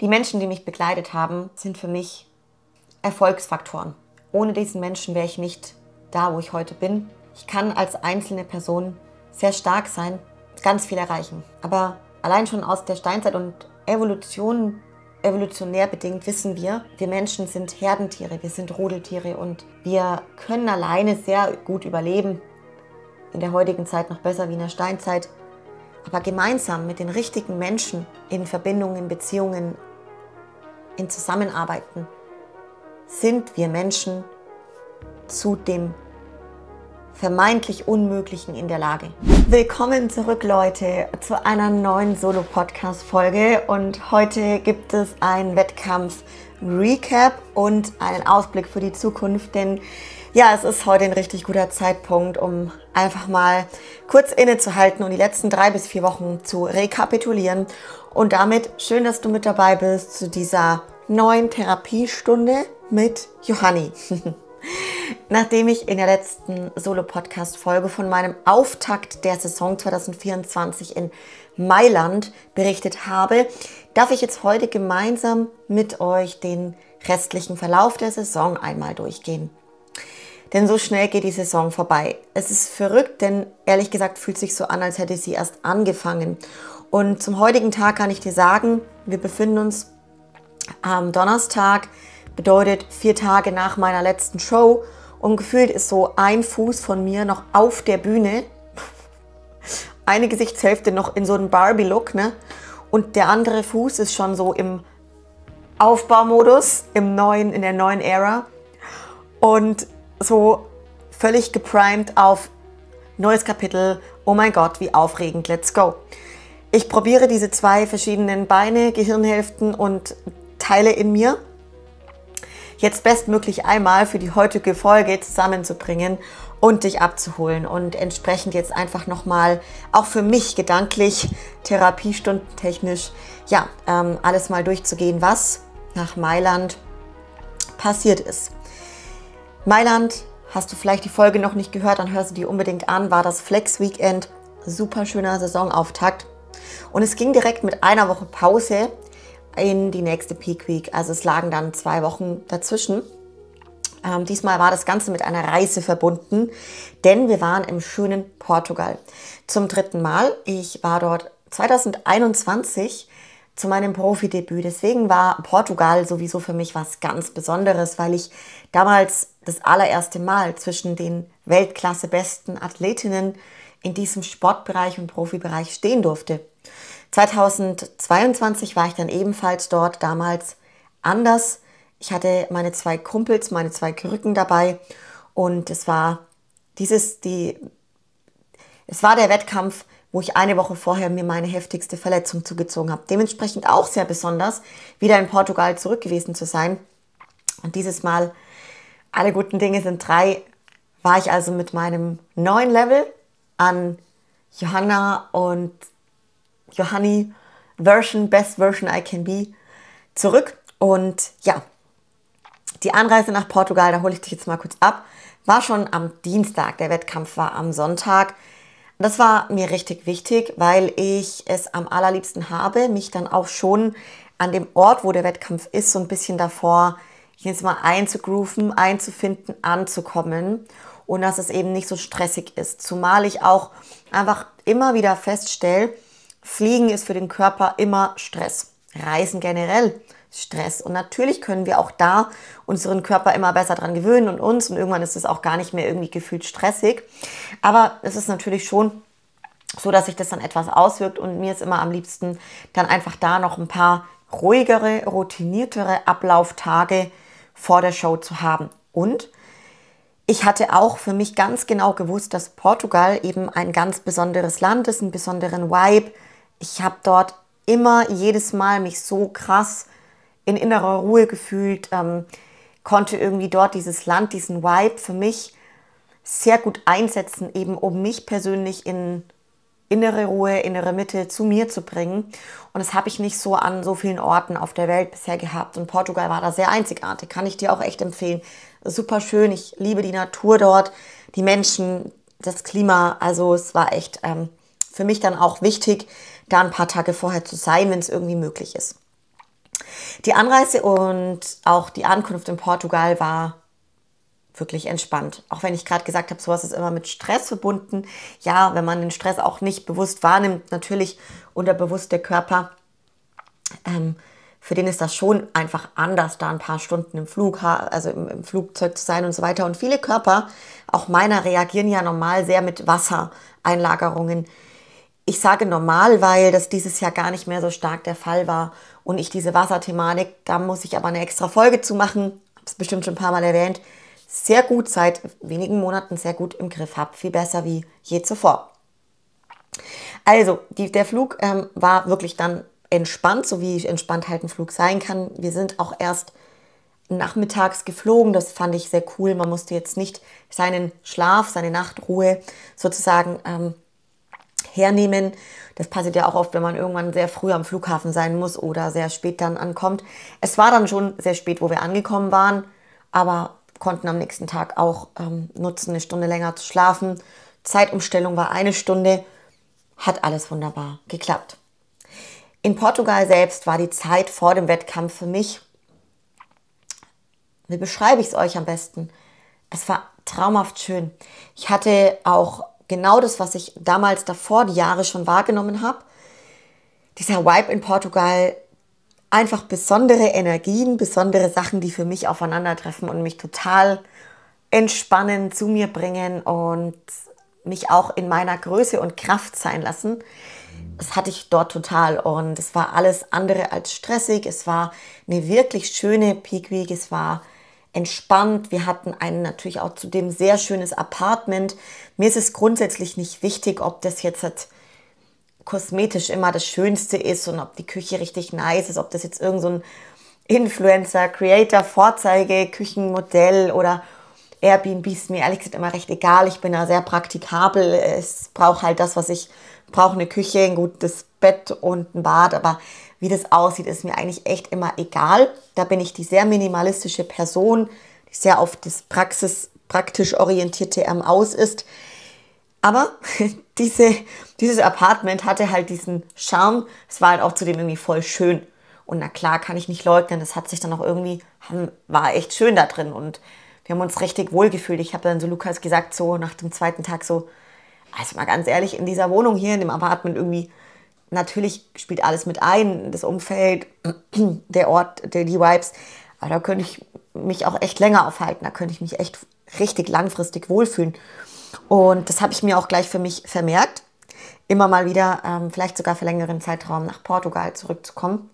Die Menschen, die mich begleitet haben, sind für mich Erfolgsfaktoren. Ohne diesen Menschen wäre ich nicht da, wo ich heute bin. Ich kann als einzelne Person sehr stark sein, ganz viel erreichen. Aber allein schon aus der Steinzeit und Evolution, evolutionär bedingt wissen wir, wir Menschen sind Herdentiere, wir sind Rudeltiere und wir können alleine sehr gut überleben. In der heutigen Zeit noch besser wie in der Steinzeit. Aber gemeinsam mit den richtigen Menschen in Verbindungen, in Beziehungen, in Zusammenarbeiten sind wir Menschen zu dem vermeintlich Unmöglichen in der Lage. Willkommen zurück, Leute, zu einer neuen Solo-Podcast-Folge. Und heute gibt es einen Wettkampf-Recap und einen Ausblick für die Zukunft, denn ja, es ist heute ein richtig guter Zeitpunkt, um einfach mal kurz innezuhalten und die letzten drei bis vier Wochen zu rekapitulieren. Und damit schön, dass du mit dabei bist zu dieser neuen Therapiestunde mit Johanni. Nachdem ich in der letzten Solo-Podcast-Folge von meinem Auftakt der Saison 2024 in Mailand berichtet habe, darf ich jetzt heute gemeinsam mit euch den restlichen Verlauf der Saison einmal durchgehen. Denn so schnell geht die Saison vorbei. Es ist verrückt, denn ehrlich gesagt fühlt sich so an, als hätte sie erst angefangen. Und zum heutigen Tag kann ich dir sagen, wir befinden uns am Donnerstag, bedeutet vier Tage nach meiner letzten Show. Und gefühlt ist so ein Fuß von mir noch auf der Bühne, eine Gesichtshälfte noch in so einem Barbie-Look, ne? Und der andere Fuß ist schon so im Aufbaumodus, im neuen, in der neuen Ära. Und so völlig geprimed auf neues Kapitel, oh mein Gott, wie aufregend, let's go. Ich probiere diese zwei verschiedenen Beine, Gehirnhälften und Teile in mir jetzt bestmöglich einmal für die heutige Folge zusammenzubringen und dich abzuholen und entsprechend jetzt einfach nochmal auch für mich gedanklich, therapiestundentechnisch, ja, ähm, alles mal durchzugehen, was nach Mailand passiert ist. Mailand, hast du vielleicht die Folge noch nicht gehört, dann hörst du die unbedingt an, war das Flex Weekend. Super schöner Saisonauftakt. Und es ging direkt mit einer Woche Pause in die nächste Peak Week. Also es lagen dann zwei Wochen dazwischen. Ähm, diesmal war das Ganze mit einer Reise verbunden, denn wir waren im schönen Portugal. Zum dritten Mal. Ich war dort 2021 zu meinem Profidebüt. Deswegen war Portugal sowieso für mich was ganz Besonderes, weil ich damals das allererste Mal zwischen den Weltklasse-besten Athletinnen in diesem Sportbereich und Profibereich stehen durfte. 2022 war ich dann ebenfalls dort, damals anders. Ich hatte meine zwei Kumpels, meine zwei Krücken dabei und es war dieses, die, es war der Wettkampf, wo ich eine Woche vorher mir meine heftigste Verletzung zugezogen habe. Dementsprechend auch sehr besonders, wieder in Portugal zurück gewesen zu sein. Und dieses Mal alle guten Dinge sind drei. War ich also mit meinem neuen Level an Johanna und Johanni Version, Best Version I Can Be zurück. Und ja, die Anreise nach Portugal, da hole ich dich jetzt mal kurz ab, war schon am Dienstag. Der Wettkampf war am Sonntag. Das war mir richtig wichtig, weil ich es am allerliebsten habe, mich dann auch schon an dem Ort, wo der Wettkampf ist, so ein bisschen davor ich jetzt mal einzugrooven, einzufinden, anzukommen und dass es eben nicht so stressig ist. Zumal ich auch einfach immer wieder feststelle, Fliegen ist für den Körper immer Stress. Reisen generell Stress. Und natürlich können wir auch da unseren Körper immer besser dran gewöhnen und uns. Und irgendwann ist es auch gar nicht mehr irgendwie gefühlt stressig. Aber es ist natürlich schon so, dass sich das dann etwas auswirkt. Und mir ist immer am liebsten dann einfach da noch ein paar ruhigere, routiniertere Ablauftage vor der Show zu haben. Und ich hatte auch für mich ganz genau gewusst, dass Portugal eben ein ganz besonderes Land ist, einen besonderen Vibe. Ich habe dort immer jedes Mal mich so krass in innerer Ruhe gefühlt, ähm, konnte irgendwie dort dieses Land, diesen Vibe für mich sehr gut einsetzen, eben um mich persönlich in innere Ruhe, innere Mitte zu mir zu bringen. Und das habe ich nicht so an so vielen Orten auf der Welt bisher gehabt. Und Portugal war da sehr einzigartig, kann ich dir auch echt empfehlen. Super schön, ich liebe die Natur dort, die Menschen, das Klima. Also es war echt ähm, für mich dann auch wichtig, da ein paar Tage vorher zu sein, wenn es irgendwie möglich ist. Die Anreise und auch die Ankunft in Portugal war wirklich entspannt. Auch wenn ich gerade gesagt habe, sowas ist immer mit Stress verbunden. Ja, wenn man den Stress auch nicht bewusst wahrnimmt, natürlich unterbewusst der Körper, ähm, für den ist das schon einfach anders, da ein paar Stunden im Flug, also im, im Flugzeug zu sein und so weiter. Und viele Körper, auch meiner, reagieren ja normal sehr mit Wassereinlagerungen. Ich sage normal, weil das dieses Jahr gar nicht mehr so stark der Fall war und ich diese Wasserthematik, da muss ich aber eine extra Folge zu machen, habe es bestimmt schon ein paar Mal erwähnt, sehr gut seit wenigen Monaten sehr gut im Griff habe, viel besser wie je zuvor. Also, die, der Flug ähm, war wirklich dann entspannt, so wie ich entspannt halt ein Flug sein kann. Wir sind auch erst nachmittags geflogen, das fand ich sehr cool. Man musste jetzt nicht seinen Schlaf, seine Nachtruhe sozusagen ähm, hernehmen. Das passiert ja auch oft, wenn man irgendwann sehr früh am Flughafen sein muss oder sehr spät dann ankommt. Es war dann schon sehr spät, wo wir angekommen waren, aber konnten am nächsten Tag auch ähm, nutzen, eine Stunde länger zu schlafen. Zeitumstellung war eine Stunde. Hat alles wunderbar geklappt. In Portugal selbst war die Zeit vor dem Wettkampf für mich, wie beschreibe ich es euch am besten? Es war traumhaft schön. Ich hatte auch genau das, was ich damals davor die Jahre schon wahrgenommen habe. Dieser Vibe in Portugal einfach besondere Energien, besondere Sachen, die für mich aufeinandertreffen und mich total entspannen, zu mir bringen und mich auch in meiner Größe und Kraft sein lassen. Das hatte ich dort total und es war alles andere als stressig. Es war eine wirklich schöne Peak Week. Es war entspannt. Wir hatten einen natürlich auch zudem sehr schönes Apartment. Mir ist es grundsätzlich nicht wichtig, ob das jetzt Hat kosmetisch immer das Schönste ist und ob die Küche richtig nice ist, ob das jetzt irgend so ein Influencer, Creator, Vorzeige, Küchenmodell oder Airbnb ist mir ehrlich gesagt immer recht egal. Ich bin da sehr praktikabel. Es braucht halt das, was ich brauche, eine Küche, ein gutes Bett und ein Bad. Aber wie das aussieht, ist mir eigentlich echt immer egal. Da bin ich die sehr minimalistische Person, die sehr auf das Praxis praktisch orientierte M aus ist. Aber diese, dieses Apartment hatte halt diesen Charme. Es war halt auch zudem irgendwie voll schön. Und na klar, kann ich nicht leugnen, das hat sich dann auch irgendwie, war echt schön da drin. Und wir haben uns richtig wohlgefühlt. Ich habe dann so Lukas gesagt, so nach dem zweiten Tag so, also mal ganz ehrlich, in dieser Wohnung hier, in dem Apartment irgendwie, natürlich spielt alles mit ein, das Umfeld, der Ort, die Vibes. Aber da könnte ich mich auch echt länger aufhalten, da könnte ich mich echt richtig langfristig wohlfühlen. Und das habe ich mir auch gleich für mich vermerkt, immer mal wieder, ähm, vielleicht sogar für längeren Zeitraum nach Portugal zurückzukommen.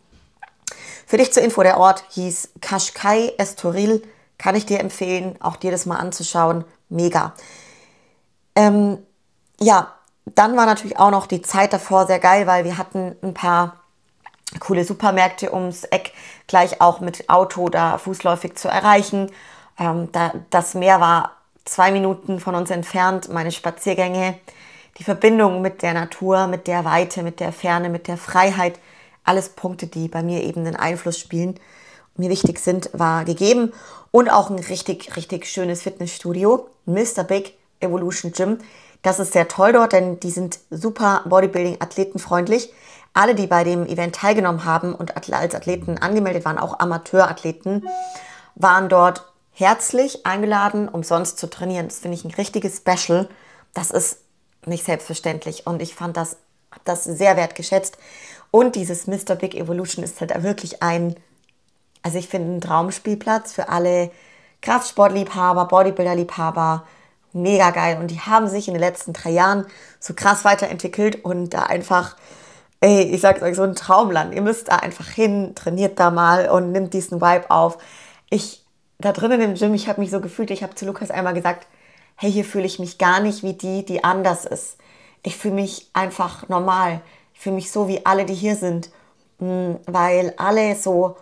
Für dich zur Info, der Ort hieß Cascais Estoril, kann ich dir empfehlen, auch dir das mal anzuschauen, mega. Ähm, ja, dann war natürlich auch noch die Zeit davor sehr geil, weil wir hatten ein paar coole Supermärkte ums Eck, gleich auch mit Auto da fußläufig zu erreichen. Ähm, da, das Meer war zwei Minuten von uns entfernt meine Spaziergänge, die Verbindung mit der Natur, mit der Weite, mit der Ferne, mit der Freiheit, alles Punkte, die bei mir eben einen Einfluss spielen mir wichtig sind, war gegeben. Und auch ein richtig, richtig schönes Fitnessstudio, Mr. Big Evolution Gym. Das ist sehr toll dort, denn die sind super Bodybuilding-athletenfreundlich. Alle, die bei dem Event teilgenommen haben und als Athleten angemeldet waren, auch Amateurathleten, waren dort herzlich eingeladen, umsonst zu trainieren. Das finde ich ein richtiges Special. Das ist nicht selbstverständlich und ich fand das, das sehr wertgeschätzt. Und dieses Mr. Big Evolution ist halt wirklich ein, also ich finde, ein Traumspielplatz für alle Kraftsportliebhaber, Bodybuilderliebhaber. Mega geil. Und die haben sich in den letzten drei Jahren so krass weiterentwickelt und da einfach, ey, ich sag's euch, so ein Traumland. Ihr müsst da einfach hin, trainiert da mal und nimmt diesen Vibe auf. Ich da drinnen im Gym, ich habe mich so gefühlt, ich habe zu Lukas einmal gesagt, hey, hier fühle ich mich gar nicht wie die, die anders ist. Ich fühle mich einfach normal. Ich fühle mich so wie alle, die hier sind, hm, weil alle so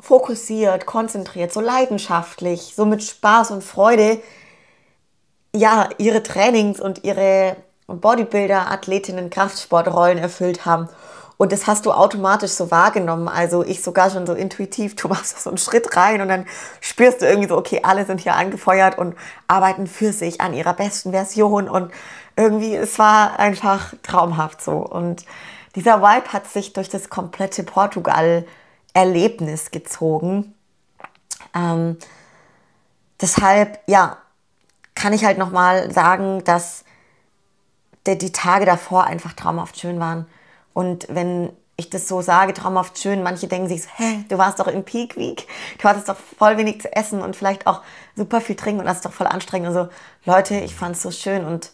fokussiert, konzentriert, so leidenschaftlich, so mit Spaß und Freude, ja, ihre Trainings und ihre Bodybuilder, Athletinnen, Kraftsportrollen erfüllt haben. Und das hast du automatisch so wahrgenommen. Also ich sogar schon so intuitiv, du machst so einen Schritt rein und dann spürst du irgendwie so, okay, alle sind hier angefeuert und arbeiten für sich an ihrer besten Version. Und irgendwie, es war einfach traumhaft so. Und dieser Vibe hat sich durch das komplette Portugal-Erlebnis gezogen. Ähm, deshalb, ja, kann ich halt nochmal sagen, dass die Tage davor einfach traumhaft schön waren und wenn ich das so sage, traumhaft schön, manche denken sich, hä, du warst doch im Peak Week, du hattest doch voll wenig zu essen und vielleicht auch super viel trinken und das ist doch voll anstrengend und so. Leute, ich fand es so schön und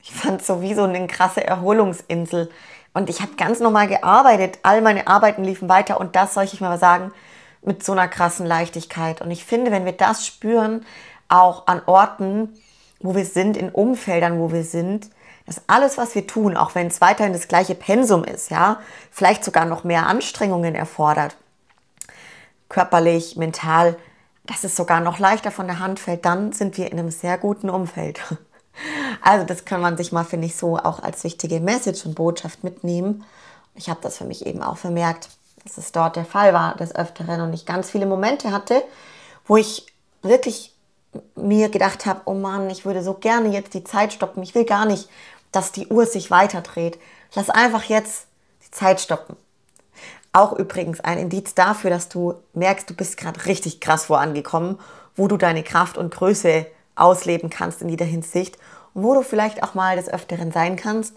ich fand es so eine krasse Erholungsinsel. Und ich habe ganz normal gearbeitet, all meine Arbeiten liefen weiter und das soll ich mal sagen, mit so einer krassen Leichtigkeit. Und ich finde, wenn wir das spüren, auch an Orten, wo wir sind, in Umfeldern, wo wir sind, dass alles, was wir tun, auch wenn es weiterhin das gleiche Pensum ist, ja, vielleicht sogar noch mehr Anstrengungen erfordert, körperlich, mental, dass es sogar noch leichter von der Hand fällt, dann sind wir in einem sehr guten Umfeld. Also das kann man sich mal, finde ich, so auch als wichtige Message und Botschaft mitnehmen. Ich habe das für mich eben auch vermerkt, dass es dort der Fall war des Öfteren und ich ganz viele Momente hatte, wo ich wirklich mir gedacht habe, oh Mann, ich würde so gerne jetzt die Zeit stoppen, ich will gar nicht dass die Uhr sich weiterdreht. Lass einfach jetzt die Zeit stoppen. Auch übrigens ein Indiz dafür, dass du merkst, du bist gerade richtig krass vorangekommen, wo du deine Kraft und Größe ausleben kannst in jeder Hinsicht und wo du vielleicht auch mal des Öfteren sein kannst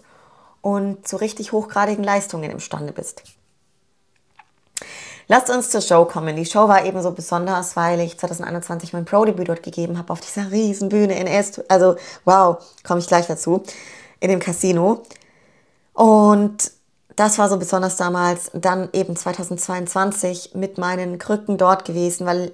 und zu richtig hochgradigen Leistungen imstande bist. Lasst uns zur Show kommen. Die Show war eben so besonders, weil ich 2021 mein Pro-Debüt dort gegeben habe auf dieser riesen Bühne in Est. Also wow, komme ich gleich dazu in dem Casino. Und das war so besonders damals, dann eben 2022 mit meinen Krücken dort gewesen, weil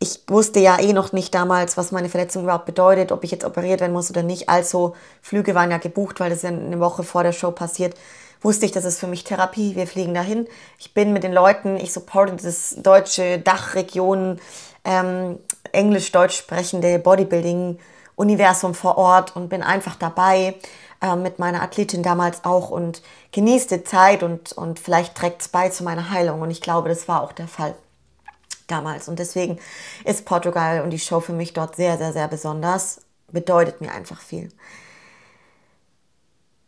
ich wusste ja eh noch nicht damals, was meine Verletzung überhaupt bedeutet, ob ich jetzt operiert werden muss oder nicht. Also Flüge waren ja gebucht, weil das ja eine Woche vor der Show passiert. Wusste ich, das ist für mich Therapie. Wir fliegen dahin. Ich bin mit den Leuten, ich supporte das deutsche Dachregion, ähm, englisch-deutsch sprechende Bodybuilding. Universum vor Ort und bin einfach dabei äh, mit meiner Athletin damals auch und genieße die Zeit und, und vielleicht trägt es bei zu meiner Heilung. Und ich glaube, das war auch der Fall damals. Und deswegen ist Portugal und die Show für mich dort sehr, sehr, sehr besonders. Bedeutet mir einfach viel.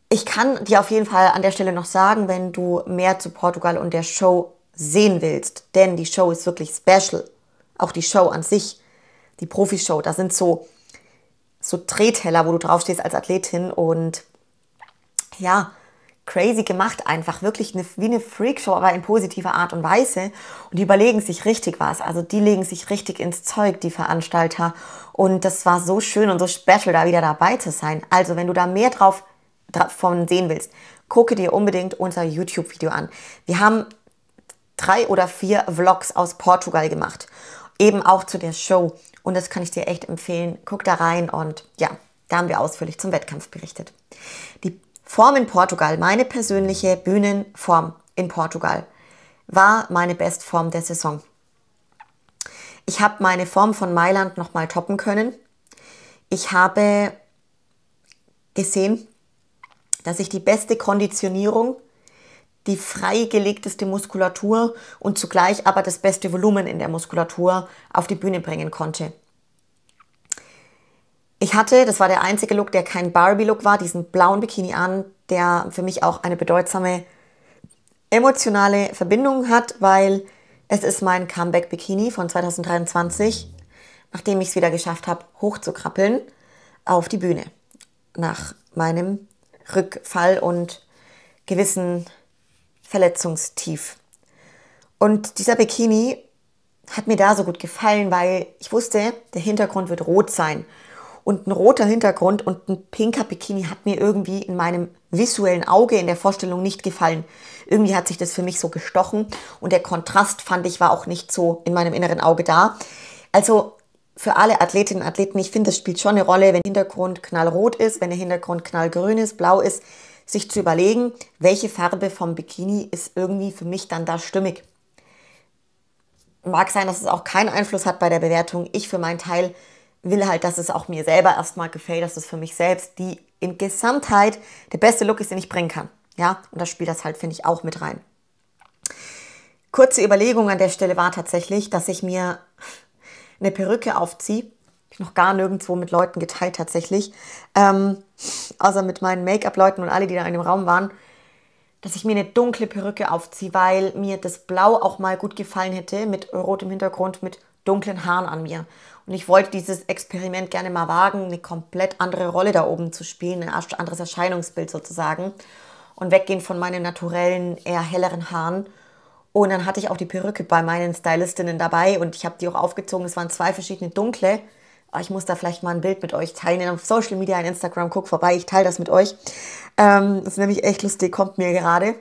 Ich kann dir auf jeden Fall an der Stelle noch sagen, wenn du mehr zu Portugal und der Show sehen willst, denn die Show ist wirklich special. Auch die Show an sich, die Profi-Show, da sind so so Drehteller, wo du draufstehst als Athletin und ja, crazy gemacht einfach, wirklich eine, wie eine Freakshow, aber in positiver Art und Weise. Und die überlegen sich richtig was, also die legen sich richtig ins Zeug, die Veranstalter. Und das war so schön und so special, da wieder dabei zu sein. Also, wenn du da mehr drauf davon sehen willst, gucke dir unbedingt unser YouTube-Video an. Wir haben drei oder vier Vlogs aus Portugal gemacht, eben auch zu der Show. Und das kann ich dir echt empfehlen. Guck da rein und ja, da haben wir ausführlich zum Wettkampf berichtet. Die Form in Portugal, meine persönliche Bühnenform in Portugal, war meine Bestform der Saison. Ich habe meine Form von Mailand nochmal toppen können. Ich habe gesehen, dass ich die beste Konditionierung die freigelegteste Muskulatur und zugleich aber das beste Volumen in der Muskulatur auf die Bühne bringen konnte. Ich hatte, das war der einzige Look, der kein Barbie-Look war, diesen blauen Bikini an, der für mich auch eine bedeutsame emotionale Verbindung hat, weil es ist mein Comeback-Bikini von 2023, nachdem ich es wieder geschafft habe, hochzukrabbeln auf die Bühne nach meinem Rückfall und gewissen verletzungstief. Und dieser Bikini hat mir da so gut gefallen, weil ich wusste, der Hintergrund wird rot sein. Und ein roter Hintergrund und ein pinker Bikini hat mir irgendwie in meinem visuellen Auge in der Vorstellung nicht gefallen. Irgendwie hat sich das für mich so gestochen und der Kontrast fand ich war auch nicht so in meinem inneren Auge da. Also für alle Athletinnen und Athleten, ich finde, das spielt schon eine Rolle, wenn der Hintergrund knallrot ist, wenn der Hintergrund knallgrün ist, blau ist, sich zu überlegen, welche Farbe vom Bikini ist irgendwie für mich dann da stimmig. Mag sein, dass es auch keinen Einfluss hat bei der Bewertung. Ich für meinen Teil will halt, dass es auch mir selber erstmal gefällt, dass es für mich selbst die in Gesamtheit der beste Look ist, den ich bringen kann. Ja, und da spielt das halt, finde ich, auch mit rein. Kurze Überlegung an der Stelle war tatsächlich, dass ich mir eine Perücke aufziehe noch gar nirgendwo mit Leuten geteilt tatsächlich, ähm, außer mit meinen Make-up-Leuten und alle, die da in dem Raum waren, dass ich mir eine dunkle Perücke aufziehe, weil mir das Blau auch mal gut gefallen hätte, mit rotem Hintergrund, mit dunklen Haaren an mir. Und ich wollte dieses Experiment gerne mal wagen, eine komplett andere Rolle da oben zu spielen, ein anderes Erscheinungsbild sozusagen und weggehen von meinen naturellen, eher helleren Haaren. Und dann hatte ich auch die Perücke bei meinen Stylistinnen dabei und ich habe die auch aufgezogen. Es waren zwei verschiedene dunkle, Ah, ich muss da vielleicht mal ein Bild mit euch teilen. Auf Social Media, in Instagram, guck vorbei, ich teile das mit euch. Ähm, das ist nämlich echt lustig, kommt mir gerade.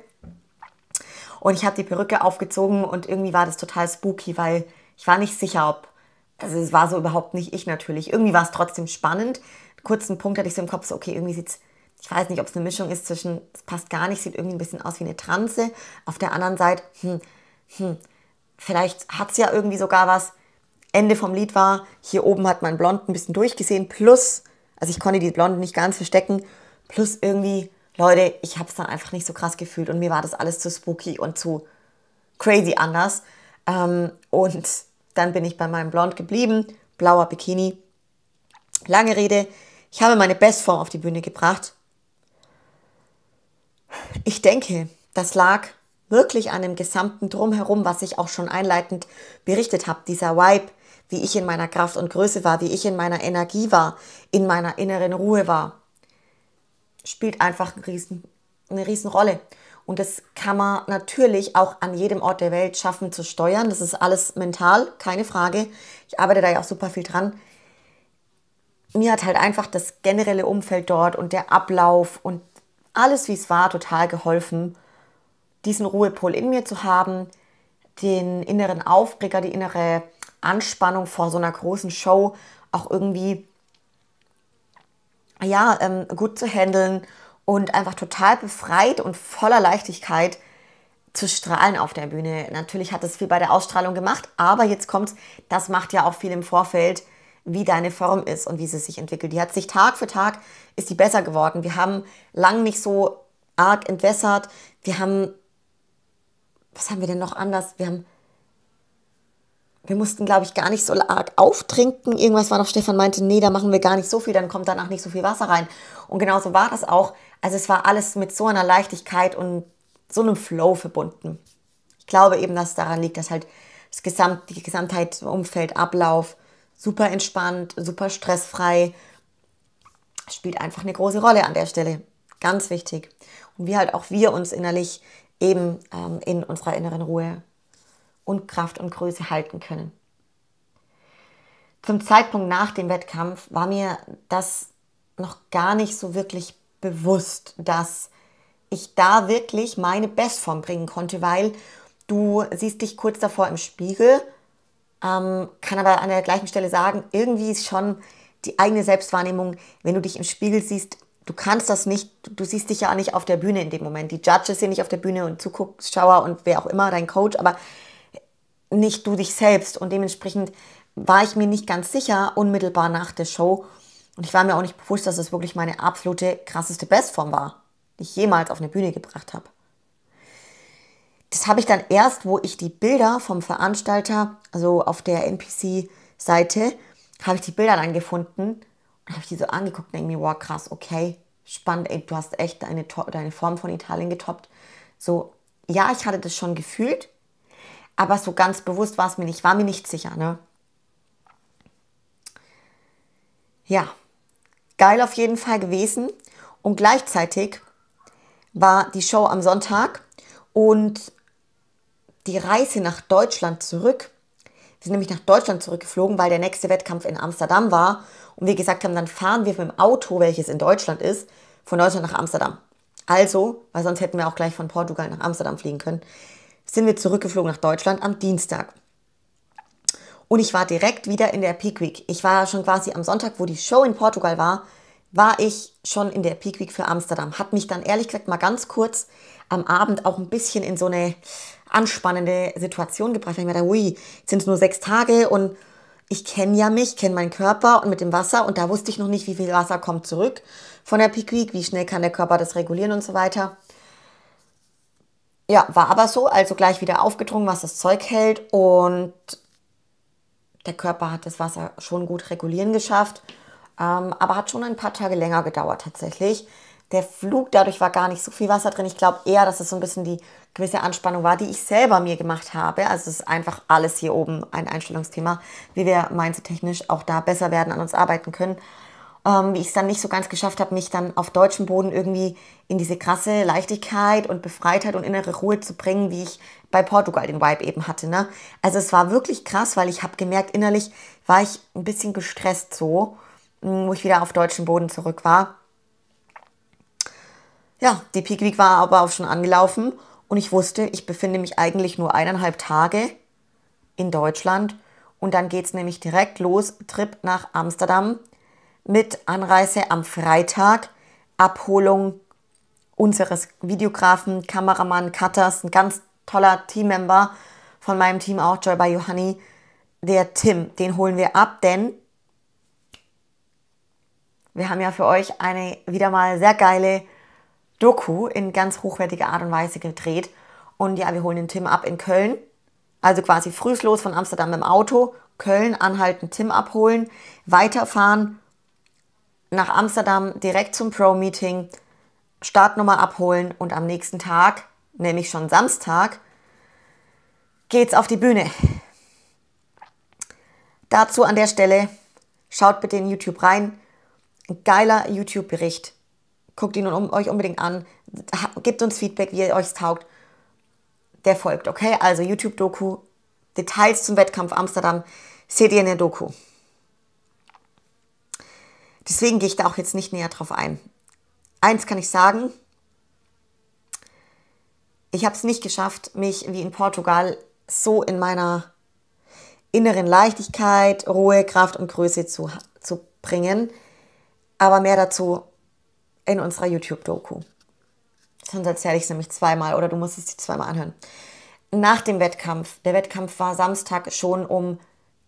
Und ich habe die Perücke aufgezogen und irgendwie war das total spooky, weil ich war nicht sicher, ob, also es war so überhaupt nicht ich natürlich. Irgendwie war es trotzdem spannend. kurzen Punkt hatte ich so im Kopf, so, okay, irgendwie sieht es. ich weiß nicht, ob es eine Mischung ist zwischen, es passt gar nicht, sieht irgendwie ein bisschen aus wie eine Transe. Auf der anderen Seite, hm, hm, vielleicht hat es ja irgendwie sogar was. Ende vom Lied war, hier oben hat mein blond ein bisschen durchgesehen, plus, also ich konnte die Blonde nicht ganz verstecken, plus irgendwie, Leute, ich habe es dann einfach nicht so krass gefühlt und mir war das alles zu spooky und zu crazy anders. Ähm, und dann bin ich bei meinem Blond geblieben, blauer Bikini. Lange Rede, ich habe meine Bestform auf die Bühne gebracht. Ich denke, das lag wirklich an dem gesamten Drumherum, was ich auch schon einleitend berichtet habe. Dieser Vibe, wie ich in meiner Kraft und Größe war, wie ich in meiner Energie war, in meiner inneren Ruhe war, spielt einfach einen riesen, eine riesen Rolle. Und das kann man natürlich auch an jedem Ort der Welt schaffen zu steuern. Das ist alles mental, keine Frage. Ich arbeite da ja auch super viel dran. Mir hat halt einfach das generelle Umfeld dort und der Ablauf und alles, wie es war, total geholfen, diesen Ruhepol in mir zu haben, den inneren Aufreger, die innere Anspannung vor so einer großen Show auch irgendwie ja, ähm, gut zu handeln und einfach total befreit und voller Leichtigkeit zu strahlen auf der Bühne. Natürlich hat es viel bei der Ausstrahlung gemacht, aber jetzt kommt, das macht ja auch viel im Vorfeld, wie deine Form ist und wie sie sich entwickelt. Die hat sich Tag für Tag ist die besser geworden. Wir haben lang nicht so arg entwässert. Wir haben was haben wir denn noch anders? Wir haben wir mussten, glaube ich, gar nicht so arg auftrinken. Irgendwas war noch, Stefan meinte, nee, da machen wir gar nicht so viel, dann kommt danach nicht so viel Wasser rein. Und genauso war das auch. Also es war alles mit so einer Leichtigkeit und so einem Flow verbunden. Ich glaube eben, dass es daran liegt, dass halt das Gesamt, die Gesamtheit, Umfeld, Ablauf super entspannt, super stressfrei spielt einfach eine große Rolle an der Stelle. Ganz wichtig. Und wie halt auch wir uns innerlich eben ähm, in unserer inneren Ruhe und Kraft und Größe halten können. Zum Zeitpunkt nach dem Wettkampf war mir das noch gar nicht so wirklich bewusst, dass ich da wirklich meine Bestform bringen konnte, weil du siehst dich kurz davor im Spiegel, ähm, kann aber an der gleichen Stelle sagen, irgendwie ist schon die eigene Selbstwahrnehmung, wenn du dich im Spiegel siehst, du kannst das nicht, du siehst dich ja auch nicht auf der Bühne in dem Moment. Die Judges sind nicht auf der Bühne und Zuschauer und wer auch immer, dein Coach, aber nicht du dich selbst. Und dementsprechend war ich mir nicht ganz sicher, unmittelbar nach der Show. Und ich war mir auch nicht bewusst, dass es wirklich meine absolute krasseste Bestform war, die ich jemals auf eine Bühne gebracht habe. Das habe ich dann erst, wo ich die Bilder vom Veranstalter, also auf der NPC-Seite, habe ich die Bilder dann gefunden und habe ich die so angeguckt und irgendwie, wow, krass, okay, spannend, ey, du hast echt deine, deine Form von Italien getoppt. So, ja, ich hatte das schon gefühlt, aber so ganz bewusst war es mir nicht, war mir nicht sicher. Ne? Ja, geil auf jeden Fall gewesen. Und gleichzeitig war die Show am Sonntag und die Reise nach Deutschland zurück. Wir sind nämlich nach Deutschland zurückgeflogen, weil der nächste Wettkampf in Amsterdam war. Und wir gesagt haben, dann fahren wir mit dem Auto, welches in Deutschland ist, von Deutschland nach Amsterdam. Also, weil sonst hätten wir auch gleich von Portugal nach Amsterdam fliegen können sind wir zurückgeflogen nach Deutschland am Dienstag. Und ich war direkt wieder in der Peak Week. Ich war schon quasi am Sonntag, wo die Show in Portugal war, war ich schon in der Peak Week für Amsterdam. Hat mich dann ehrlich gesagt mal ganz kurz am Abend auch ein bisschen in so eine anspannende Situation gebracht. Weil ich mir dachte, ui, jetzt sind es nur sechs Tage und ich kenne ja mich, kenne meinen Körper und mit dem Wasser und da wusste ich noch nicht, wie viel Wasser kommt zurück von der Peak Week, wie schnell kann der Körper das regulieren und so weiter. Ja, war aber so, also gleich wieder aufgedrungen, was das Zeug hält und der Körper hat das Wasser schon gut regulieren geschafft, ähm, aber hat schon ein paar Tage länger gedauert tatsächlich. Der Flug, dadurch war gar nicht so viel Wasser drin. Ich glaube eher, dass es das so ein bisschen die gewisse Anspannung war, die ich selber mir gemacht habe. Also es ist einfach alles hier oben ein Einstellungsthema, wie wir mindset-technisch auch da besser werden, an uns arbeiten können ähm, wie ich es dann nicht so ganz geschafft habe, mich dann auf deutschem Boden irgendwie in diese krasse Leichtigkeit und Befreitheit und innere Ruhe zu bringen, wie ich bei Portugal den Vibe eben hatte. Ne? Also es war wirklich krass, weil ich habe gemerkt, innerlich war ich ein bisschen gestresst so, hm, wo ich wieder auf deutschem Boden zurück war. Ja, die Peak Week war aber auch schon angelaufen und ich wusste, ich befinde mich eigentlich nur eineinhalb Tage in Deutschland und dann geht es nämlich direkt los, Trip nach Amsterdam mit Anreise am Freitag, Abholung unseres Videografen, Kameramann, Cutters, ein ganz toller Teammember von meinem Team auch, Joy by Johanni, der Tim. Den holen wir ab, denn wir haben ja für euch eine wieder mal sehr geile Doku in ganz hochwertiger Art und Weise gedreht. Und ja, wir holen den Tim ab in Köln. Also quasi frühslos von Amsterdam im Auto, Köln anhalten, Tim abholen, weiterfahren, nach Amsterdam direkt zum Pro-Meeting, Startnummer abholen und am nächsten Tag, nämlich schon Samstag, geht's auf die Bühne. Dazu an der Stelle, schaut bitte in YouTube rein. Ein geiler YouTube-Bericht. Guckt ihn euch unbedingt an. Gebt uns Feedback, wie ihr euch taugt. Der folgt, okay? Also YouTube-Doku. Details zum Wettkampf Amsterdam seht ihr in der Doku. Deswegen gehe ich da auch jetzt nicht näher drauf ein. Eins kann ich sagen, ich habe es nicht geschafft, mich wie in Portugal so in meiner inneren Leichtigkeit, Ruhe, Kraft und Größe zu, zu bringen. Aber mehr dazu in unserer YouTube-Doku. Sonst erzähle ich es nämlich zweimal oder du musst es dir zweimal anhören. Nach dem Wettkampf, der Wettkampf war Samstag schon um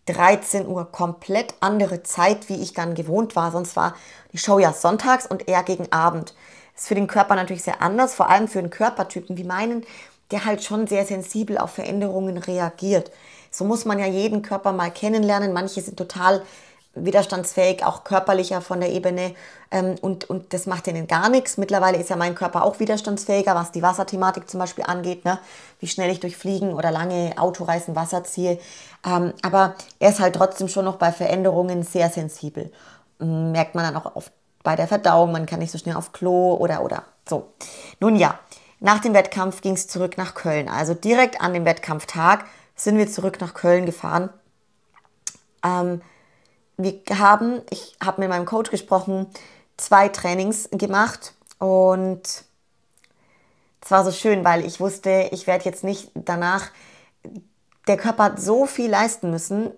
13 Uhr komplett andere Zeit, wie ich dann gewohnt war. Sonst war die Show ja sonntags und eher gegen Abend. Ist für den Körper natürlich sehr anders, vor allem für einen Körpertypen wie meinen, der halt schon sehr sensibel auf Veränderungen reagiert. So muss man ja jeden Körper mal kennenlernen. Manche sind total widerstandsfähig, auch körperlicher von der Ebene ähm, und, und das macht denen gar nichts. Mittlerweile ist ja mein Körper auch widerstandsfähiger, was die Wasserthematik zum Beispiel angeht, ne? wie schnell ich durch Fliegen oder lange Autoreisen Wasser ziehe. Ähm, aber er ist halt trotzdem schon noch bei Veränderungen sehr sensibel. Merkt man dann auch oft bei der Verdauung, man kann nicht so schnell auf Klo oder oder so. Nun ja, nach dem Wettkampf ging es zurück nach Köln. Also direkt an dem Wettkampftag sind wir zurück nach Köln gefahren. Ähm, wir haben, ich habe mit meinem Coach gesprochen, zwei Trainings gemacht und es war so schön, weil ich wusste, ich werde jetzt nicht danach, der Körper hat so viel leisten müssen,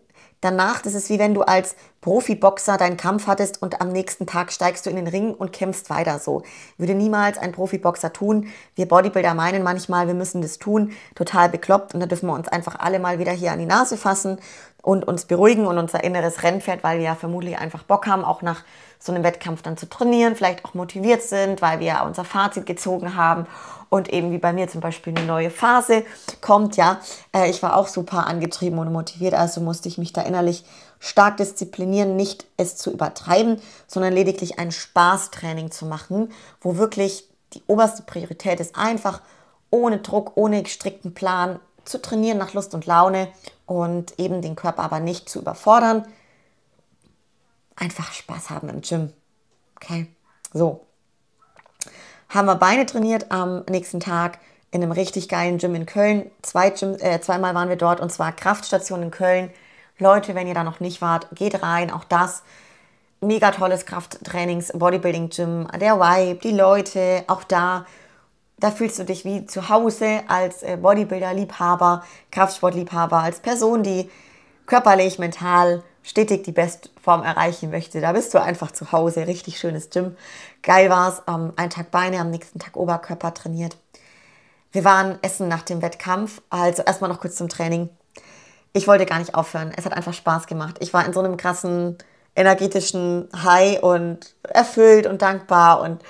Danach, das ist wie wenn du als Profiboxer deinen Kampf hattest und am nächsten Tag steigst du in den Ring und kämpfst weiter so. Würde niemals ein Profiboxer tun. Wir Bodybuilder meinen manchmal, wir müssen das tun. Total bekloppt und da dürfen wir uns einfach alle mal wieder hier an die Nase fassen und uns beruhigen und unser inneres Rennpferd, weil wir ja vermutlich einfach Bock haben, auch nach so einem Wettkampf dann zu trainieren, vielleicht auch motiviert sind, weil wir unser Fazit gezogen haben und eben wie bei mir zum Beispiel eine neue Phase kommt, ja, äh, ich war auch super angetrieben und motiviert, also musste ich mich da innerlich stark disziplinieren, nicht es zu übertreiben, sondern lediglich ein Spaßtraining zu machen, wo wirklich die oberste Priorität ist, einfach ohne Druck, ohne gestrickten Plan zu trainieren nach Lust und Laune und eben den Körper aber nicht zu überfordern. Einfach Spaß haben im Gym. Okay, so haben wir Beine trainiert am nächsten Tag in einem richtig geilen Gym in Köln. Zwei Gym, äh, zweimal waren wir dort und zwar Kraftstation in Köln. Leute, wenn ihr da noch nicht wart, geht rein. Auch das mega tolles Krafttrainings, Bodybuilding Gym, der Vibe, die Leute, auch da. Da fühlst du dich wie zu Hause als äh, Bodybuilder-Liebhaber, Kraftsport-Liebhaber, als Person, die körperlich, mental stetig die Bestform erreichen möchte, da bist du einfach zu Hause. Richtig schönes Gym. Geil war es. Ähm, einen Tag Beine, am nächsten Tag Oberkörper trainiert. Wir waren essen nach dem Wettkampf. Also erstmal noch kurz zum Training. Ich wollte gar nicht aufhören. Es hat einfach Spaß gemacht. Ich war in so einem krassen energetischen High und erfüllt und dankbar und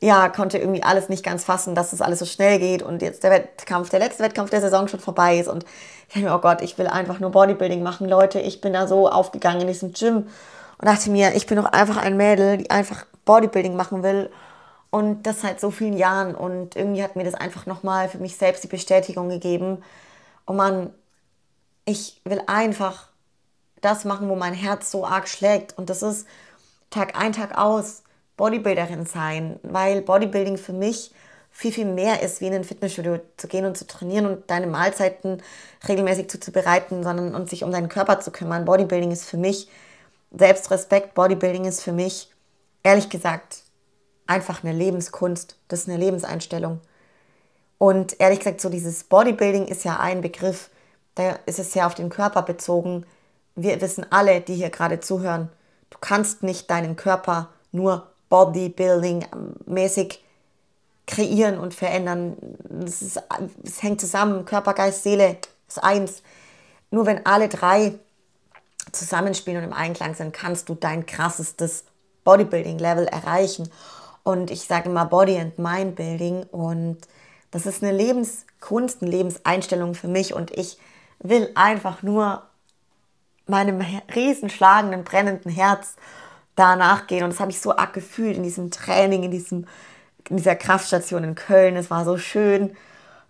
ja, konnte irgendwie alles nicht ganz fassen, dass es das alles so schnell geht und jetzt der Wettkampf, der letzte Wettkampf der Saison schon vorbei ist und ich dachte mir, oh Gott, ich will einfach nur Bodybuilding machen. Leute, ich bin da so aufgegangen in diesem Gym und dachte mir, ich bin doch einfach ein Mädel, die einfach Bodybuilding machen will. Und das seit so vielen Jahren. Und irgendwie hat mir das einfach nochmal für mich selbst die Bestätigung gegeben. Oh Mann, ich will einfach das machen, wo mein Herz so arg schlägt. Und das ist Tag ein, Tag aus Bodybuilderin sein. Weil Bodybuilding für mich viel, viel mehr ist, wie in ein Fitnessstudio zu gehen und zu trainieren und deine Mahlzeiten regelmäßig zuzubereiten, sondern und sich um deinen Körper zu kümmern. Bodybuilding ist für mich Selbstrespekt, Bodybuilding ist für mich, ehrlich gesagt, einfach eine Lebenskunst. Das ist eine Lebenseinstellung. Und ehrlich gesagt, so dieses Bodybuilding ist ja ein Begriff, da ist es sehr auf den Körper bezogen. Wir wissen alle, die hier gerade zuhören, du kannst nicht deinen Körper nur Bodybuilding mäßig kreieren und verändern. Es, ist, es hängt zusammen, Körper, Geist, Seele ist eins. Nur wenn alle drei zusammenspielen und im Einklang sind, kannst du dein krassestes Bodybuilding-Level erreichen. Und ich sage immer Body and Mind Building. Und das ist eine Lebenskunst, eine Lebenseinstellung für mich. Und ich will einfach nur meinem riesenschlagenden, brennenden Herz danach gehen. Und das habe ich so arg gefühlt in diesem Training, in diesem in dieser Kraftstation in Köln. Es war so schön.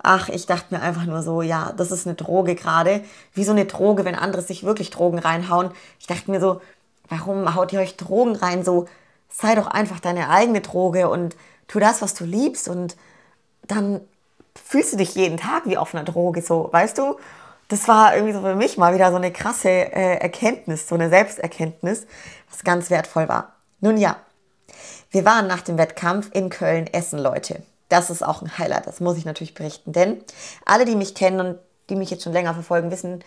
Ach, ich dachte mir einfach nur so, ja, das ist eine Droge gerade. Wie so eine Droge, wenn andere sich wirklich Drogen reinhauen. Ich dachte mir so, warum haut ihr euch Drogen rein? So, sei doch einfach deine eigene Droge und tu das, was du liebst. Und dann fühlst du dich jeden Tag wie auf einer Droge, so, weißt du? Das war irgendwie so für mich mal wieder so eine krasse äh, Erkenntnis, so eine Selbsterkenntnis, was ganz wertvoll war. Nun ja, wir waren nach dem Wettkampf in Köln Essen, Leute. Das ist auch ein Highlight, das muss ich natürlich berichten, denn alle, die mich kennen und die mich jetzt schon länger verfolgen, wissen,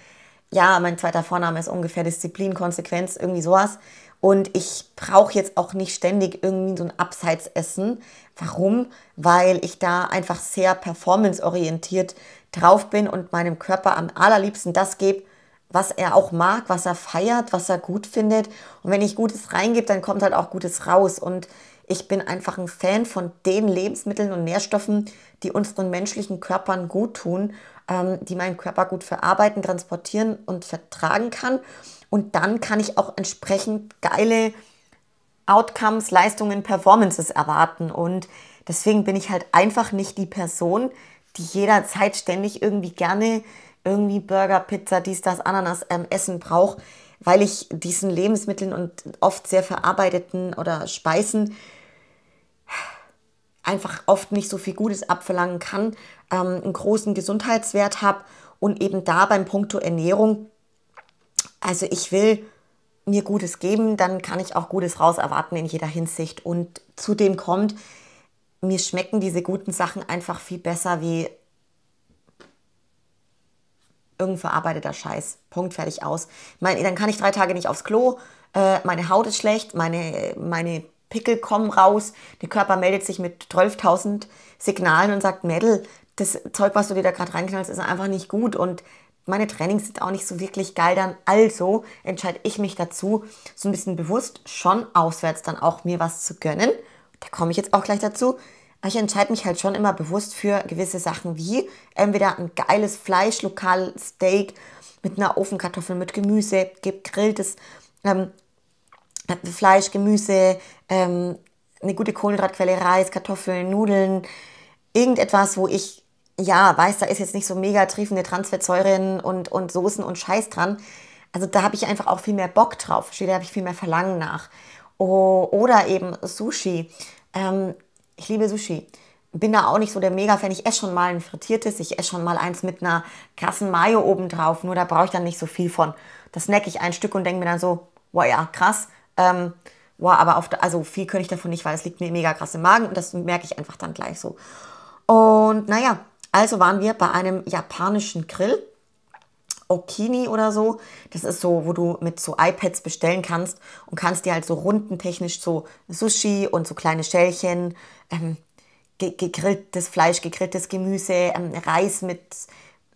ja, mein zweiter Vorname ist ungefähr Disziplin, Konsequenz, irgendwie sowas. Und ich brauche jetzt auch nicht ständig irgendwie so ein Abseitsessen. Warum? Weil ich da einfach sehr performanceorientiert drauf bin und meinem Körper am allerliebsten das gebe, was er auch mag, was er feiert, was er gut findet. Und wenn ich Gutes reingebe, dann kommt halt auch Gutes raus. Und ich bin einfach ein Fan von den Lebensmitteln und Nährstoffen, die unseren menschlichen Körpern gut tun, ähm, die mein Körper gut verarbeiten, transportieren und vertragen kann. Und dann kann ich auch entsprechend geile Outcomes, Leistungen, Performances erwarten. Und deswegen bin ich halt einfach nicht die Person, die jederzeit ständig irgendwie gerne irgendwie Burger, Pizza, dies, das, Ananas ähm, essen brauche, weil ich diesen Lebensmitteln und oft sehr verarbeiteten oder Speisen einfach oft nicht so viel Gutes abverlangen kann, ähm, einen großen Gesundheitswert habe und eben da beim Punkto Ernährung, also ich will mir Gutes geben, dann kann ich auch Gutes raus erwarten in jeder Hinsicht. Und zudem kommt, mir schmecken diese guten Sachen einfach viel besser wie irgendein verarbeiteter Scheiß. Punkt, fertig, aus. Mein, dann kann ich drei Tage nicht aufs Klo, äh, meine Haut ist schlecht, meine, meine Pickel kommen raus, der Körper meldet sich mit 12.000 Signalen und sagt, Mädel, das Zeug, was du dir da gerade reinknallst, ist einfach nicht gut und meine Trainings sind auch nicht so wirklich geil dann. Also entscheide ich mich dazu, so ein bisschen bewusst schon auswärts dann auch mir was zu gönnen. Da komme ich jetzt auch gleich dazu, ich entscheide mich halt schon immer bewusst für gewisse Sachen wie entweder ein geiles Fleisch, Steak mit einer Ofenkartoffel, mit Gemüse, gegrilltes ähm, Fleisch, Gemüse, ähm, eine gute Kohlenhydratquelle, Reis, Kartoffeln, Nudeln, irgendetwas, wo ich ja weiß, da ist jetzt nicht so mega triefende Transfettsäuren und, und Soßen und Scheiß dran. Also da habe ich einfach auch viel mehr Bock drauf, da habe ich viel mehr Verlangen nach. Oh, oder eben Sushi. Ähm, ich liebe Sushi. Bin da auch nicht so der Mega-Fan. Ich esse schon mal ein frittiertes, ich esse schon mal eins mit einer krassen Mayo obendrauf, nur da brauche ich dann nicht so viel von. Das snack ich ein Stück und denke mir dann so, wow, ja, krass. Ähm, wow, aber auf, also viel könnte ich davon nicht, weil es liegt mir mega krass im Magen und das merke ich einfach dann gleich so. Und naja, also waren wir bei einem japanischen Grill Okini oder so. Das ist so, wo du mit so iPads bestellen kannst und kannst dir halt so runden technisch so Sushi und so kleine Schälchen, ähm, ge gegrilltes Fleisch, gegrilltes Gemüse, ähm, Reis mit,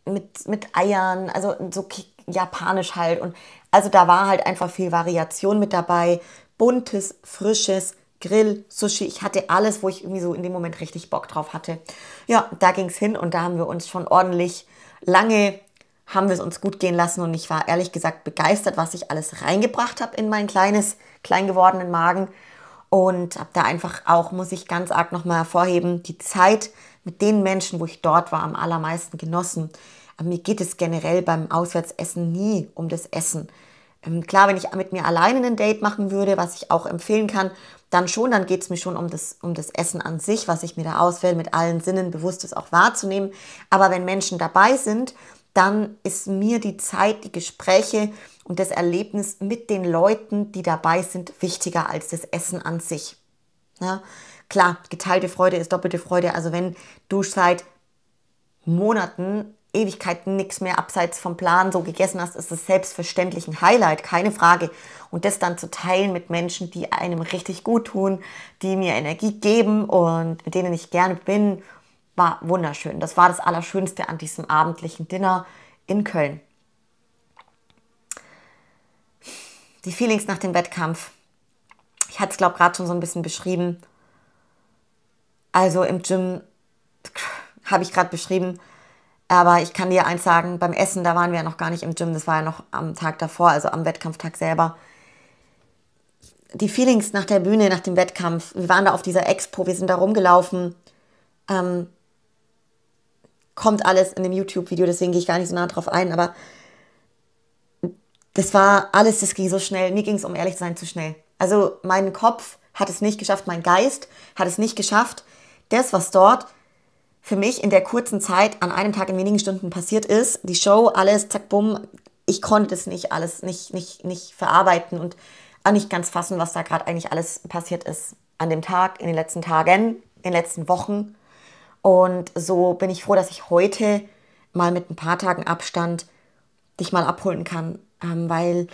mit, mit Eiern, also so japanisch halt. Und also da war halt einfach viel Variation mit dabei. Buntes, frisches, Grill, Sushi, ich hatte alles, wo ich irgendwie so in dem Moment richtig Bock drauf hatte. Ja, da ging es hin und da haben wir uns schon ordentlich lange haben wir es uns gut gehen lassen und ich war ehrlich gesagt begeistert, was ich alles reingebracht habe in mein kleines, klein gewordenen Magen und habe da einfach auch, muss ich ganz arg nochmal hervorheben, die Zeit mit den Menschen, wo ich dort war, am allermeisten genossen. Aber mir geht es generell beim Auswärtsessen nie um das Essen. Ähm, klar, wenn ich mit mir alleine ein Date machen würde, was ich auch empfehlen kann, dann schon, dann geht es mir schon um das, um das Essen an sich, was ich mir da auswähle, mit allen Sinnen bewusst ist auch wahrzunehmen. Aber wenn Menschen dabei sind, dann ist mir die Zeit, die Gespräche und das Erlebnis mit den Leuten, die dabei sind, wichtiger als das Essen an sich. Ja, klar, geteilte Freude ist doppelte Freude. Also wenn du seit Monaten, Ewigkeiten nichts mehr abseits vom Plan so gegessen hast, ist es selbstverständlich ein Highlight, keine Frage. Und das dann zu teilen mit Menschen, die einem richtig gut tun, die mir Energie geben und mit denen ich gerne bin, war wunderschön. Das war das Allerschönste an diesem abendlichen Dinner in Köln. Die Feelings nach dem Wettkampf. Ich hatte es, glaube ich, gerade schon so ein bisschen beschrieben. Also im Gym habe ich gerade beschrieben. Aber ich kann dir eins sagen, beim Essen, da waren wir ja noch gar nicht im Gym, das war ja noch am Tag davor, also am Wettkampftag selber. Die Feelings nach der Bühne, nach dem Wettkampf, wir waren da auf dieser Expo, wir sind da rumgelaufen, ähm, kommt alles in dem YouTube-Video, deswegen gehe ich gar nicht so nah drauf ein, aber das war alles, das ging so schnell. Mir ging es, um ehrlich zu sein, zu schnell. Also mein Kopf hat es nicht geschafft, mein Geist hat es nicht geschafft, das, was dort für mich in der kurzen Zeit an einem Tag in wenigen Stunden passiert ist, die Show, alles, zack, bumm, ich konnte das nicht alles, nicht, nicht, nicht verarbeiten und auch nicht ganz fassen, was da gerade eigentlich alles passiert ist. An dem Tag, in den letzten Tagen, in den letzten Wochen. Und so bin ich froh, dass ich heute mal mit ein paar Tagen Abstand dich mal abholen kann. Ähm, weil